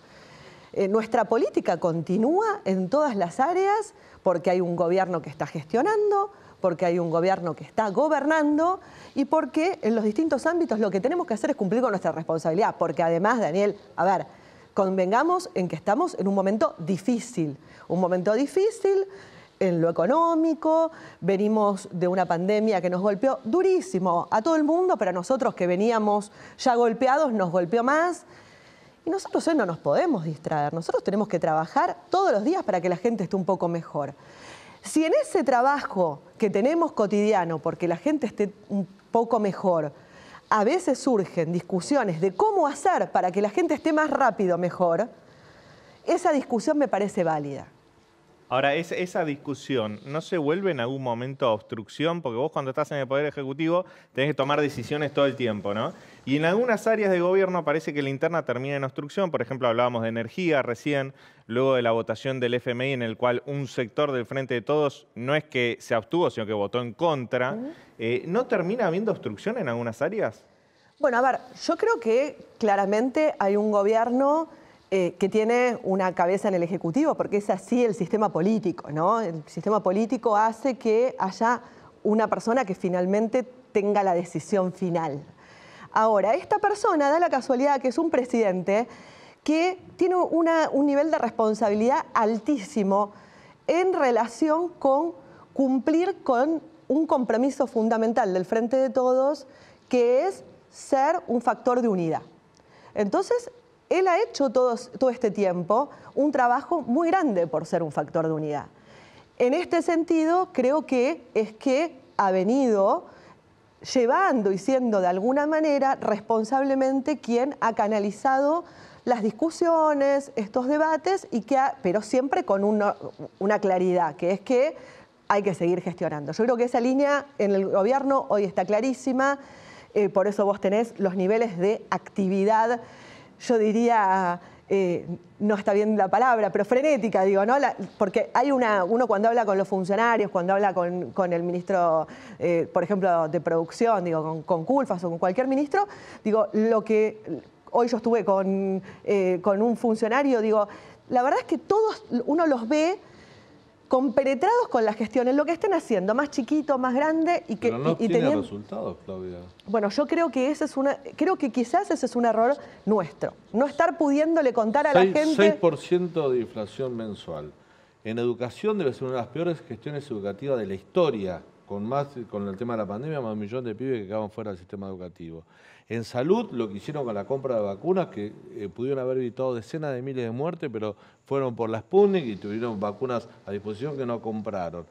[SPEAKER 3] Eh, nuestra política continúa en todas las áreas porque hay un gobierno que está gestionando, porque hay un gobierno que está gobernando y porque en los distintos ámbitos lo que tenemos que hacer es cumplir con nuestra responsabilidad. Porque además, Daniel, a ver, convengamos en que estamos en un momento difícil, un momento difícil en lo económico, venimos de una pandemia que nos golpeó durísimo a todo el mundo, pero a nosotros que veníamos ya golpeados nos golpeó más. Y nosotros hoy no nos podemos distraer, nosotros tenemos que trabajar todos los días para que la gente esté un poco mejor. Si en ese trabajo que tenemos cotidiano, porque la gente esté un poco mejor, a veces surgen discusiones de cómo hacer para que la gente esté más rápido mejor, esa discusión me parece válida.
[SPEAKER 4] Ahora, esa discusión no se vuelve en algún momento obstrucción, porque vos cuando estás en el Poder Ejecutivo tenés que tomar decisiones todo el tiempo, ¿no? Y en algunas áreas de gobierno parece que la interna termina en obstrucción, por ejemplo, hablábamos de energía recién, luego de la votación del FMI en el cual un sector del Frente de Todos no es que se abstuvo, sino que votó en contra. Eh, ¿No termina habiendo obstrucción en algunas áreas?
[SPEAKER 3] Bueno, a ver, yo creo que claramente hay un gobierno eh, que tiene una cabeza en el Ejecutivo, porque es así el sistema político, ¿no? El sistema político hace que haya una persona que finalmente tenga la decisión final. Ahora, esta persona da la casualidad que es un presidente que tiene un nivel de responsabilidad altísimo en relación con cumplir con un compromiso fundamental del Frente de Todos, que es ser un factor de unidad. Entonces, él ha hecho todo, este tiempo un trabajo muy grande por ser un factor de unidad. En este sentido, creo que es que ha venido llevando y siendo de alguna manera responsablemente quien ha canalizado las discusiones, estos debates, y que pero siempre con una, claridad, que es que hay que seguir gestionando. Yo creo que esa línea en el gobierno hoy está clarísima, eh, por eso vos tenés los niveles de actividad yo diría, eh, no está bien la palabra, pero frenética, digo, ¿no? porque hay una, uno cuando habla con los funcionarios, cuando habla con, con el ministro, eh, por ejemplo, de producción, digo, con, Culfas o con cualquier ministro, digo, lo que hoy yo estuve con, eh, con un funcionario, digo, la verdad es que todos, uno los ve compenetrados con las gestiones, lo que estén haciendo, más chiquito, más grande y que Pero no
[SPEAKER 1] resultados, Claudia.
[SPEAKER 3] Bueno, yo creo que ese es una, creo que quizás ese es un error nuestro, no estar pudiéndole contar a la gente
[SPEAKER 1] 6% de inflación mensual. En educación debe ser una de las peores gestiones educativas de la historia, con más con el tema de la pandemia, más de un millón de pibes que acaban fuera del sistema educativo. En salud, lo que hicieron con la compra de vacunas, que eh, pudieron haber evitado decenas de miles de muertes, pero fueron por las Sputnik y tuvieron vacunas a disposición que no compraron.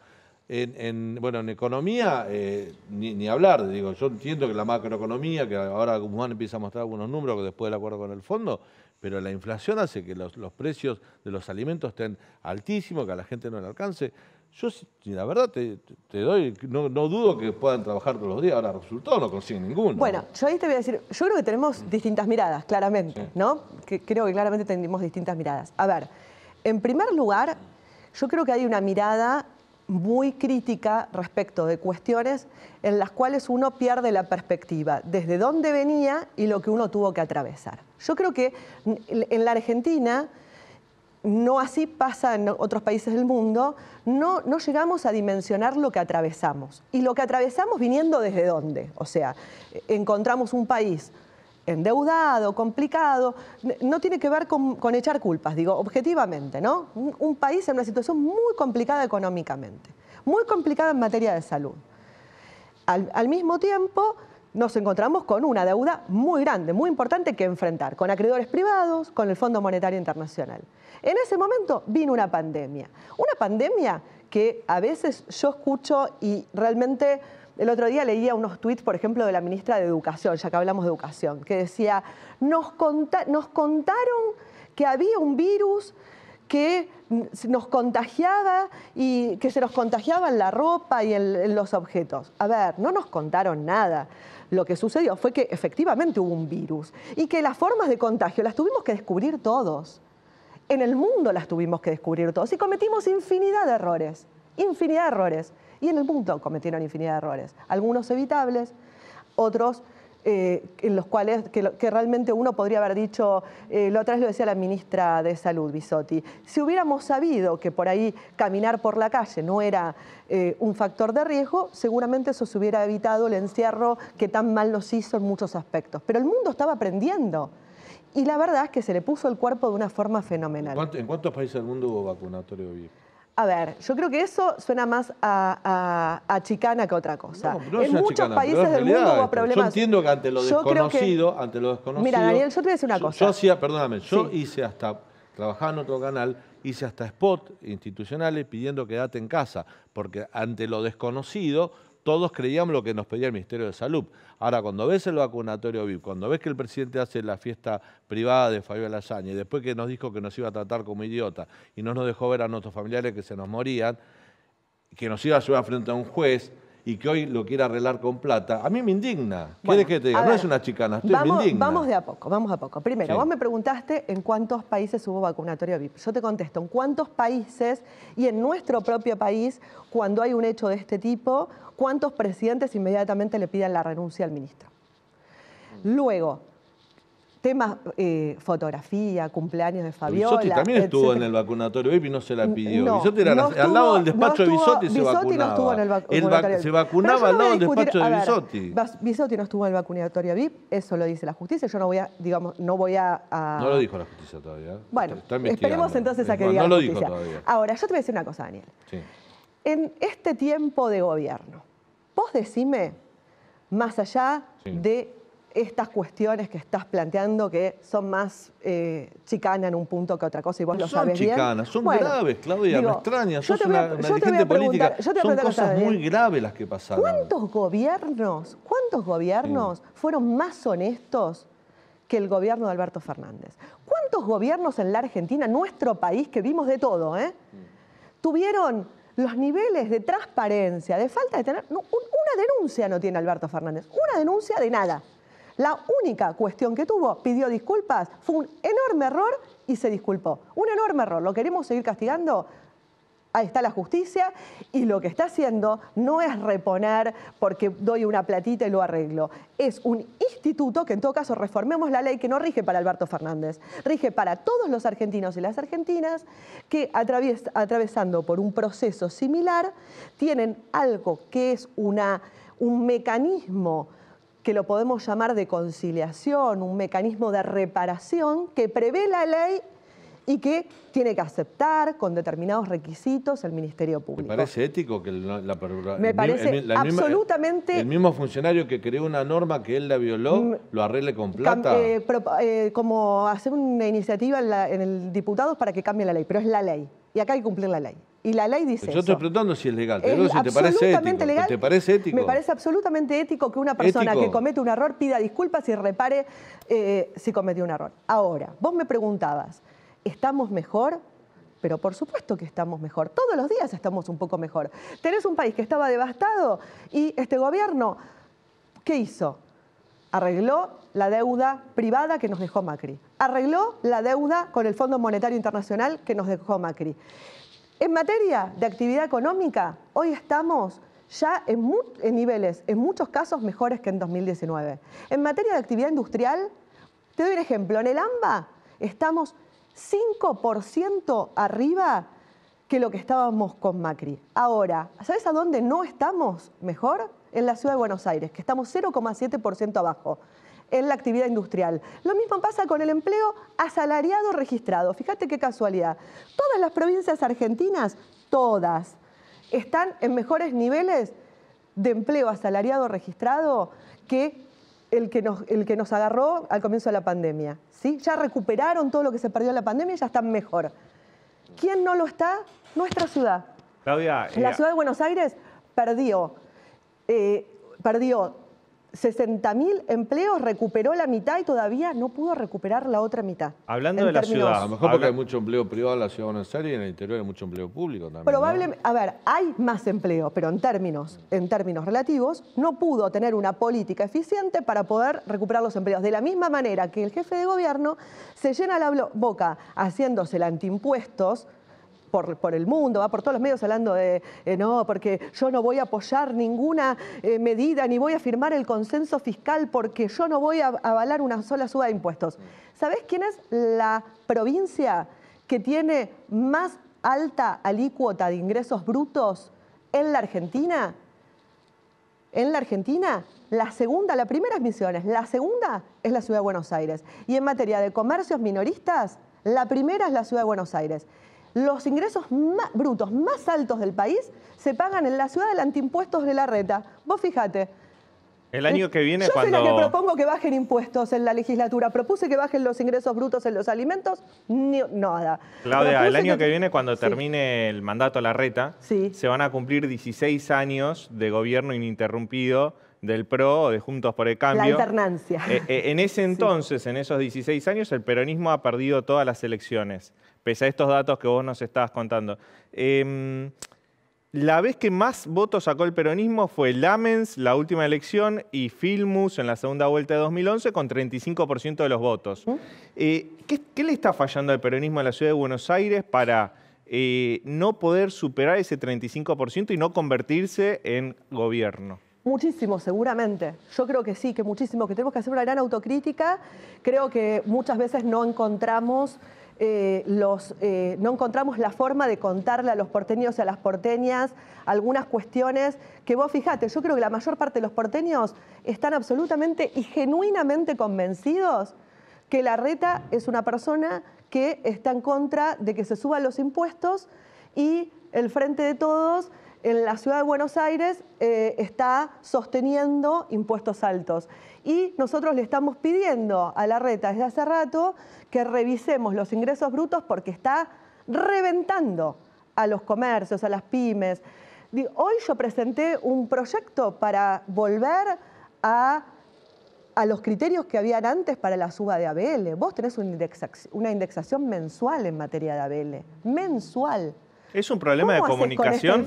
[SPEAKER 1] En, bueno, en economía, eh, ni, hablar, digo, yo entiendo que la macroeconomía, que ahora Guzmán empieza a mostrar algunos números después del acuerdo con el fondo, pero la inflación hace que los, los precios de los alimentos estén altísimos, que a la gente no le alcance. Yo, la verdad, te, doy, no, dudo que puedan trabajar todos los días, ahora resultado no consiguen ninguno. Bueno,
[SPEAKER 3] yo ahí te voy a decir, yo creo que tenemos distintas miradas, claramente, ¿no? creo que claramente tenemos distintas miradas. A ver, en primer lugar, yo creo que hay una mirada muy crítica respecto de cuestiones en las cuales uno pierde la perspectiva, desde dónde venía y lo que uno tuvo que atravesar. Yo creo que en la Argentina no así pasa en otros países del mundo, no, llegamos a dimensionar lo que atravesamos. Y lo que atravesamos viniendo desde dónde. O sea, encontramos un país endeudado, complicado, no tiene que ver con, echar culpas, digo, objetivamente, ¿no? Un, país en una situación muy complicada económicamente, muy complicada en materia de salud. al mismo tiempo, nos encontramos con una deuda muy grande, muy importante que enfrentar, con acreedores privados, con el Fondo Monetario Internacional. En ese momento vino una pandemia, una pandemia que a veces yo escucho y realmente el otro día leía unos tweets, por ejemplo, de la ministra de Educación, ya que hablamos de educación, que decía, nos, contaron que había un virus que nos contagiaba y que se nos contagiaba en la ropa y en, los objetos. A ver, no nos contaron nada. Lo que sucedió fue que efectivamente hubo un virus y que las formas de contagio las tuvimos que descubrir todos. En el mundo las tuvimos que descubrir todos y cometimos infinidad de errores, infinidad de errores. Y en el mundo cometieron infinidad de errores, algunos evitables, otros eh, en los cuales que, realmente uno podría haber dicho, eh, lo otra vez lo decía la ministra de Salud, Bisotti, si hubiéramos sabido que por ahí caminar por la calle no era eh, un factor de riesgo, seguramente eso se hubiera evitado el encierro que tan mal nos hizo en muchos aspectos. Pero el mundo estaba aprendiendo. Y la verdad es que se le puso el cuerpo de una forma fenomenal.
[SPEAKER 1] ¿En cuántos países del mundo hubo vacunatorio viejo?
[SPEAKER 3] A ver, yo creo que eso suena más a, chicana que a otra cosa. en muchos países del mundo hubo problemas. Yo entiendo que ante lo desconocido,
[SPEAKER 1] ante lo desconocido. Mira, Daniel, yo te voy a decir una cosa. Yo hacía, perdóname, yo hice hasta, trabajando en otro canal, hice hasta spot institucionales pidiendo quedate en casa, porque ante lo desconocido todos creíamos lo que nos pedía el Ministerio de Salud. Ahora, cuando ves el vacunatorio VIP, cuando ves que el presidente hace la fiesta privada de Fabiola Saña, y después que nos dijo que nos iba a tratar como idiota y no nos dejó ver a nuestros familiares que se nos morían, que nos iba a llevar frente a un juez, y que hoy lo quiera arreglar con plata, a mí me indigna. ¿Quieres que te diga? No es una chicana, estoy vamos, indigna. Vamos
[SPEAKER 3] de a poco, vamos a poco. Primero, vos me preguntaste en cuántos países hubo vacunatorio VIP. Yo te contesto, en cuántos países y en nuestro propio país, cuando hay un hecho de este tipo, cuántos presidentes inmediatamente le piden la renuncia al ministro. Luego, temas, eh, fotografía, cumpleaños de Fabiola. Bisotti también estuvo en
[SPEAKER 1] el vacunatorio, y no se la pidió. Bisotti era al lado del despacho de Bisotti, se vacunaba. No estuvo en el vacunatorio. se vacunaba al lado del despacho de Bisotti.
[SPEAKER 3] Bisotti no estuvo en el vacunatorio VIP, eso lo dice la justicia. Yo no voy a, digamos, no voy a. No lo dijo la
[SPEAKER 1] justicia todavía. Bueno, esperemos entonces a que diga. No lo dijo todavía.
[SPEAKER 3] Ahora, yo te voy a decir una cosa, Daniel. En este tiempo de gobierno, vos decime, más allá de estas cuestiones que estás planteando que son más eh, chicana en un punto que otra cosa y vos lo sabes bien. Son graves, Claudia, no extrañas, sos una, política. son cosas muy
[SPEAKER 1] graves las que pasaron.
[SPEAKER 3] ¿Cuántos gobiernos, cuántos gobiernos fueron más honestos que el gobierno de Alberto Fernández? ¿Cuántos gobiernos en la Argentina, nuestro país, que vimos de todo, eh, mm. tuvieron los niveles de transparencia, de falta de tener... una denuncia no tiene Alberto Fernández, una denuncia de nada. La única cuestión que tuvo, pidió disculpas, fue un enorme error y se disculpó. Un enorme error. ¿Lo queremos seguir castigando? ahí está la justicia y lo que está haciendo no es reponer porque doy una platita y lo arreglo. Es un instituto que en todo caso reformemos la ley que no rige para Alberto Fernández, rige para todos los argentinos y las argentinas que atravesando por un proceso similar tienen algo que es una, un mecanismo que lo podemos llamar de conciliación, un mecanismo de reparación que prevé la ley y que tiene que aceptar con determinados requisitos el Ministerio Público. ¿Me
[SPEAKER 1] parece ético que la, Me parece absolutamente... el mismo funcionario que creó una norma que él la violó, mm, lo arregle con plata. Eh,
[SPEAKER 3] eh, como hacer una iniciativa en, en el diputado para que cambie la ley, pero es la ley. Y acá hay que cumplir la ley. Y la ley dice. Yo estoy preguntando
[SPEAKER 1] si es legal. pero si te parece ético. ¿Te parece ético? Me parece
[SPEAKER 3] absolutamente ético que una persona que comete un error pida disculpas y repare eh, si cometió un error. Ahora, vos me preguntabas, ¿estamos mejor? Pero por supuesto que estamos mejor. Todos los días estamos un poco mejor. Tenés un país que estaba devastado y este gobierno, ¿qué hizo? arregló la deuda privada que nos dejó Macri, arregló la deuda con el Fondo Monetario Internacional que nos dejó Macri. En materia de actividad económica, hoy estamos ya en, niveles, en muchos casos, mejores que en 2019. En materia de actividad industrial, te doy un ejemplo, en el AMBA estamos 5% arriba que lo que estábamos con Macri. Ahora, ¿sabes a dónde no estamos mejor? En la ciudad de Buenos Aires, que estamos 0,7% abajo en la actividad industrial. Lo mismo pasa con el empleo asalariado registrado. Fíjate qué casualidad. Todas las provincias argentinas, todas, están en mejores niveles de empleo asalariado registrado que el que, nos, el que nos agarró al comienzo de la pandemia. ¿sí? Ya recuperaron todo lo que se perdió en la pandemia y ya están mejor. ¿Quién no lo está? Nuestra ciudad.
[SPEAKER 4] la eh, ciudad de
[SPEAKER 3] Buenos Aires perdió, eh, perdió 60.000 empleos, recuperó la mitad y todavía no pudo recuperar la otra mitad.
[SPEAKER 4] Hablando de
[SPEAKER 1] la ciudad. A lo mejor porque hay mucho empleo privado en la ciudad de Buenos Aires y en el interior hay mucho empleo público también.
[SPEAKER 3] a ver, hay más empleo, pero en términos, en términos relativos, no pudo tener una política eficiente para poder recuperar los empleos. De la misma manera que el jefe de gobierno se llena la boca haciéndose el antiimpuestos, por, el mundo, va por todos los medios hablando de, eh, no, porque yo no voy a apoyar ninguna eh, medida ni voy a firmar el consenso fiscal porque yo no voy a avalar una sola suba de impuestos. ¿Sabés quién es la provincia que tiene más alta alícuota de ingresos brutos en la Argentina? En la Argentina, la segunda, la primera es Misiones, la segunda es la Ciudad de Buenos Aires. Y en materia de comercios minoristas, la primera es la Ciudad de Buenos Aires los ingresos brutos más altos del país se pagan en la ciudad del antiimpuestos de la reta. Vos fijate.
[SPEAKER 4] El año eh, que viene, Yo cuando... soy la que propongo
[SPEAKER 3] que bajen impuestos en la legislatura. Propuse que bajen los ingresos brutos en los alimentos, nada. Claudia, el año que... viene,
[SPEAKER 4] cuando termine el mandato de la reta, se van a cumplir 16 años de gobierno ininterrumpido del PRO o de Juntos por el Cambio. La
[SPEAKER 3] alternancia. Eh,
[SPEAKER 4] eh, en ese entonces, en esos 16 años, el peronismo ha perdido todas las elecciones pese a estos datos que vos nos estabas contando. Em, la vez que más votos sacó el peronismo fue Lamens, la última elección, y Filmus en la segunda vuelta de 2011 con 35% de los votos. Eh, ¿qué, le está fallando al peronismo en la ciudad de Buenos Aires para eh, no poder superar ese 35% y no convertirse en gobierno?
[SPEAKER 3] Muchísimo, seguramente. Yo creo que sí, que muchísimo, que tenemos que hacer una gran autocrítica. Creo que muchas veces no encontramos eh, los, eh, no encontramos la forma de contarle a los porteños y a las porteñas algunas cuestiones que vos fijate, yo creo que la mayor parte de los porteños están absolutamente y genuinamente convencidos que la reta es una persona que está en contra de que se suban los impuestos y el frente de todos en la ciudad de Buenos Aires eh, está sosteniendo impuestos altos. Y nosotros le estamos pidiendo a la reta desde hace rato que revisemos los ingresos brutos porque está reventando a los comercios, a las pymes. Hoy yo presenté un proyecto para volver a, a los criterios que habían antes para la suba de ABL. Vos tenés una indexación mensual en materia de ABL, mensual. ¿Es un problema de comunicación?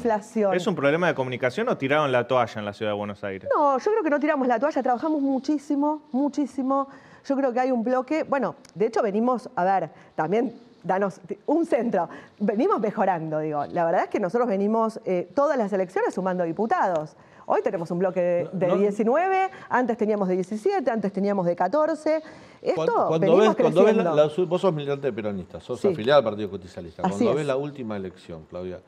[SPEAKER 3] ¿Es un
[SPEAKER 4] problema de comunicación o tiraron la toalla en la ciudad de Buenos Aires?
[SPEAKER 3] No, yo creo que no tiramos la toalla, trabajamos muchísimo, muchísimo. Yo creo que hay un bloque, bueno, de hecho venimos, a ver, también danos un centro. Venimos mejorando, digo. La verdad es que nosotros venimos eh, todas las elecciones sumando diputados. Hoy tenemos un bloque de, 19, antes teníamos de 17, antes teníamos de 14. Esto cuando, ves, la,
[SPEAKER 1] vos sos militante peronista, sos al Partido Justicialista. cuando ves la última elección, Claudia,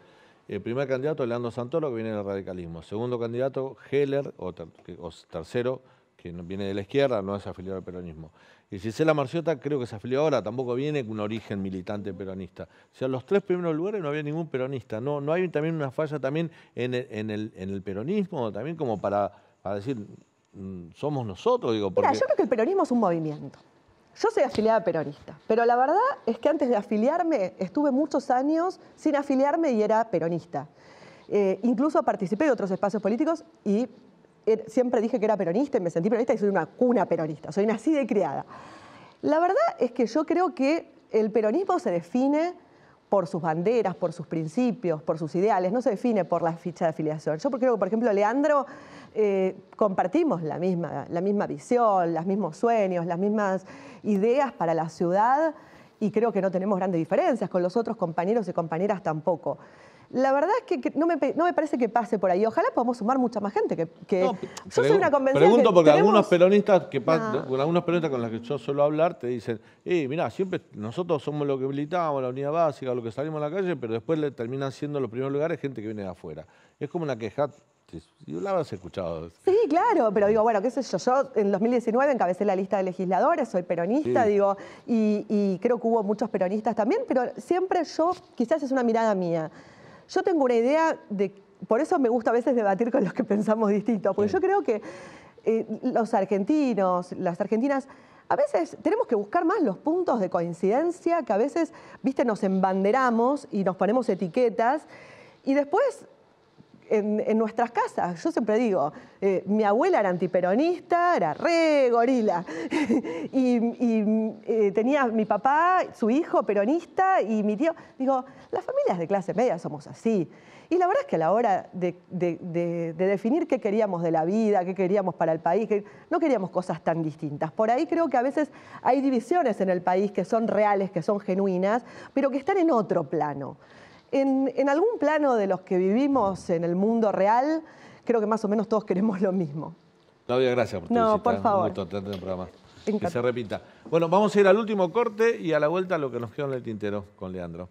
[SPEAKER 1] el primer candidato Leandro Santoro, que viene del radicalismo. Segundo candidato, Heller, o tercero, que viene de la izquierda, no es afiliado al peronismo. Y si Gisela Marciota creo que se afilió ahora, tampoco viene con un origen militante peronista. O sea, en los tres primeros lugares no había ningún peronista. No, no hay también una falla también en el, en el, peronismo, también como para, decir, mm, somos nosotros, digo. Porque... yo creo
[SPEAKER 3] que el peronismo es un movimiento. Yo soy afiliada peronista, pero la verdad es que antes de afiliarme estuve muchos años sin afiliarme y era peronista. Eh, incluso participé de otros espacios políticos y siempre dije que era peronista y me sentí peronista y soy una cuna peronista, soy nacida y criada. La verdad es que yo creo que el peronismo se define por sus banderas, por sus principios, por sus ideales, no se define por la ficha de afiliación. Yo creo que, por ejemplo, Leandro eh, compartimos la misma, la misma visión, los mismos sueños, las mismas ideas para la ciudad y creo que no tenemos grandes diferencias con los otros compañeros y compañeras tampoco. La verdad es que, no, me, parece que pase por ahí. Ojalá podamos sumar mucha más gente. Que, yo soy una convención Pregunto porque algunos
[SPEAKER 1] peronistas que ah. con algunos peronistas con los que yo suelo hablar te dicen, eh, mira, siempre nosotros somos lo que militamos, la unidad básica, lo que salimos a la calle, pero después le terminan siendo los primeros lugares gente que viene de afuera. Es como una queja yo la habrás escuchado.
[SPEAKER 3] Sí, claro, pero digo, bueno, qué sé yo, yo en 2019 encabecé la lista de legisladores, soy peronista, digo, y creo que hubo muchos peronistas también, pero siempre yo, quizás es una mirada mía, yo tengo una idea de, por eso me gusta a veces debatir con los que pensamos distinto, porque yo creo que eh, los argentinos, las argentinas, a veces tenemos que buscar más los puntos de coincidencia que a veces, viste, nos embanderamos y nos ponemos etiquetas y después en, nuestras casas. Yo siempre digo, eh, mi abuela era antiperonista, era re gorila. y, eh, tenía mi papá, su hijo peronista y mi tío. Digo, las familias de clase media somos así. Y la verdad es que a la hora de, definir qué queríamos de la vida, qué queríamos para el país, no queríamos cosas tan distintas. Por ahí creo que a veces hay divisiones en el país que son reales, que son genuinas, pero que están en otro plano. En, algún plano de los que vivimos en el mundo real, creo que más o menos todos queremos lo mismo.
[SPEAKER 1] Claudia, gracias por tu No, por favor. programa. Que se repita. Bueno, vamos a ir al último corte y a la vuelta a lo que nos quedó en el tintero con Leandro.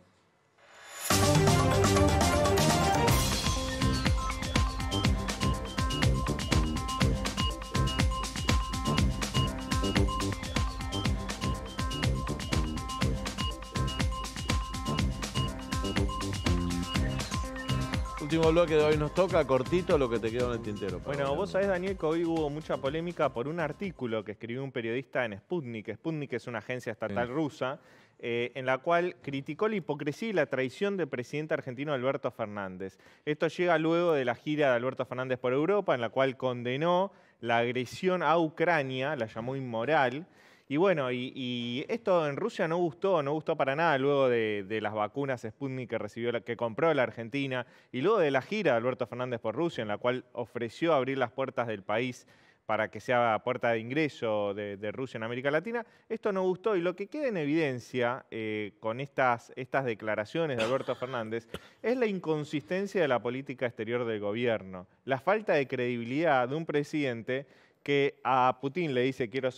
[SPEAKER 4] último bloque de hoy nos toca, cortito lo que te quedó en el tintero. Bueno, vos sabés, Daniel, que hoy hubo mucha polémica por un artículo que escribió un periodista en Sputnik. Sputnik es una agencia estatal rusa. Eh, en la cual criticó la hipocresía y la traición del presidente argentino Alberto Fernández. Esto llega luego de la gira de Alberto Fernández por Europa, en la cual condenó la agresión a Ucrania, la llamó inmoral, y bueno, y, esto en Rusia no gustó, no gustó para nada luego de, las vacunas Sputnik que recibió, la, que compró la Argentina, y luego de la gira de Alberto Fernández por Rusia, en la cual ofreció abrir las puertas del país para que sea puerta de ingreso de, Rusia en América Latina. Esto no gustó y lo que queda en evidencia eh, con estas, estas declaraciones de Alberto Fernández es la inconsistencia de la política exterior del gobierno, la falta de credibilidad de un presidente que a Putin le dice quiero,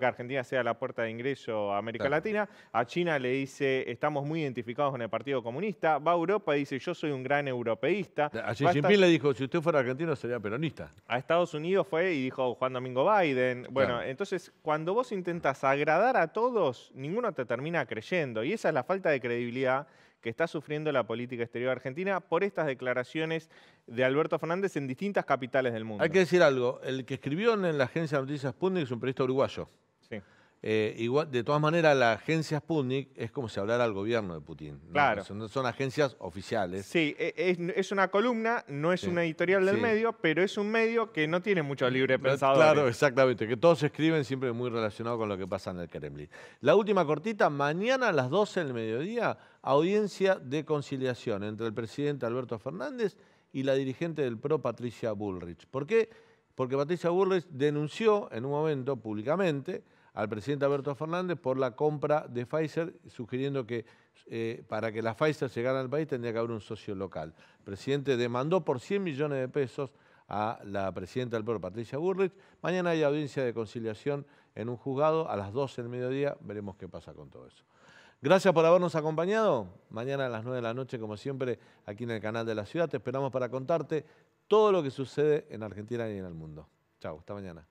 [SPEAKER 4] que Argentina sea la puerta de ingreso a América Latina, a China le dice estamos muy identificados con el Partido Comunista, va a Europa y dice yo soy un gran europeísta. A Xi Jinping le dijo
[SPEAKER 1] si usted fuera argentino sería peronista.
[SPEAKER 4] A Estados Unidos fue y dijo Juan Domingo Biden. Bueno, entonces cuando vos intentas agradar a todos, ninguno te termina creyendo y esa es la falta de credibilidad que está sufriendo la política exterior argentina por estas declaraciones de Alberto Fernández en distintas capitales del mundo. Hay que decir
[SPEAKER 1] algo, el que escribió en la agencia de noticias Sputnik es un periodista uruguayo. Eh, igual, de todas maneras, la agencia Sputnik es como si hablara al gobierno de Putin. Claro. Son, agencias oficiales.
[SPEAKER 4] Sí, e, es, una columna, no es una editorial del medio,
[SPEAKER 1] pero es un medio que no tiene mucho libre pensador Claro, exactamente. Que todos escriben siempre muy relacionado con lo que pasa en el Kremlin. La última cortita, mañana a las 12 del mediodía, audiencia de conciliación entre el presidente Alberto Fernández y la dirigente del PRO, Patricia Bullrich. ¿Por qué? Porque Patricia Bullrich denunció en un momento públicamente al presidente Alberto Fernández por la compra de Pfizer, sugiriendo que eh, para que la Pfizer llegara al país tendría que haber un socio local. El presidente demandó por 100 millones de pesos a la presidenta del pueblo, Patricia Burrich. Mañana hay audiencia de conciliación en un juzgado a las 12 del mediodía. Veremos qué pasa con todo eso. Gracias por habernos acompañado. Mañana a las 9 de la noche, como siempre, aquí en el canal de la ciudad. Te esperamos para contarte todo lo que sucede en Argentina y en el mundo. Chao, hasta mañana.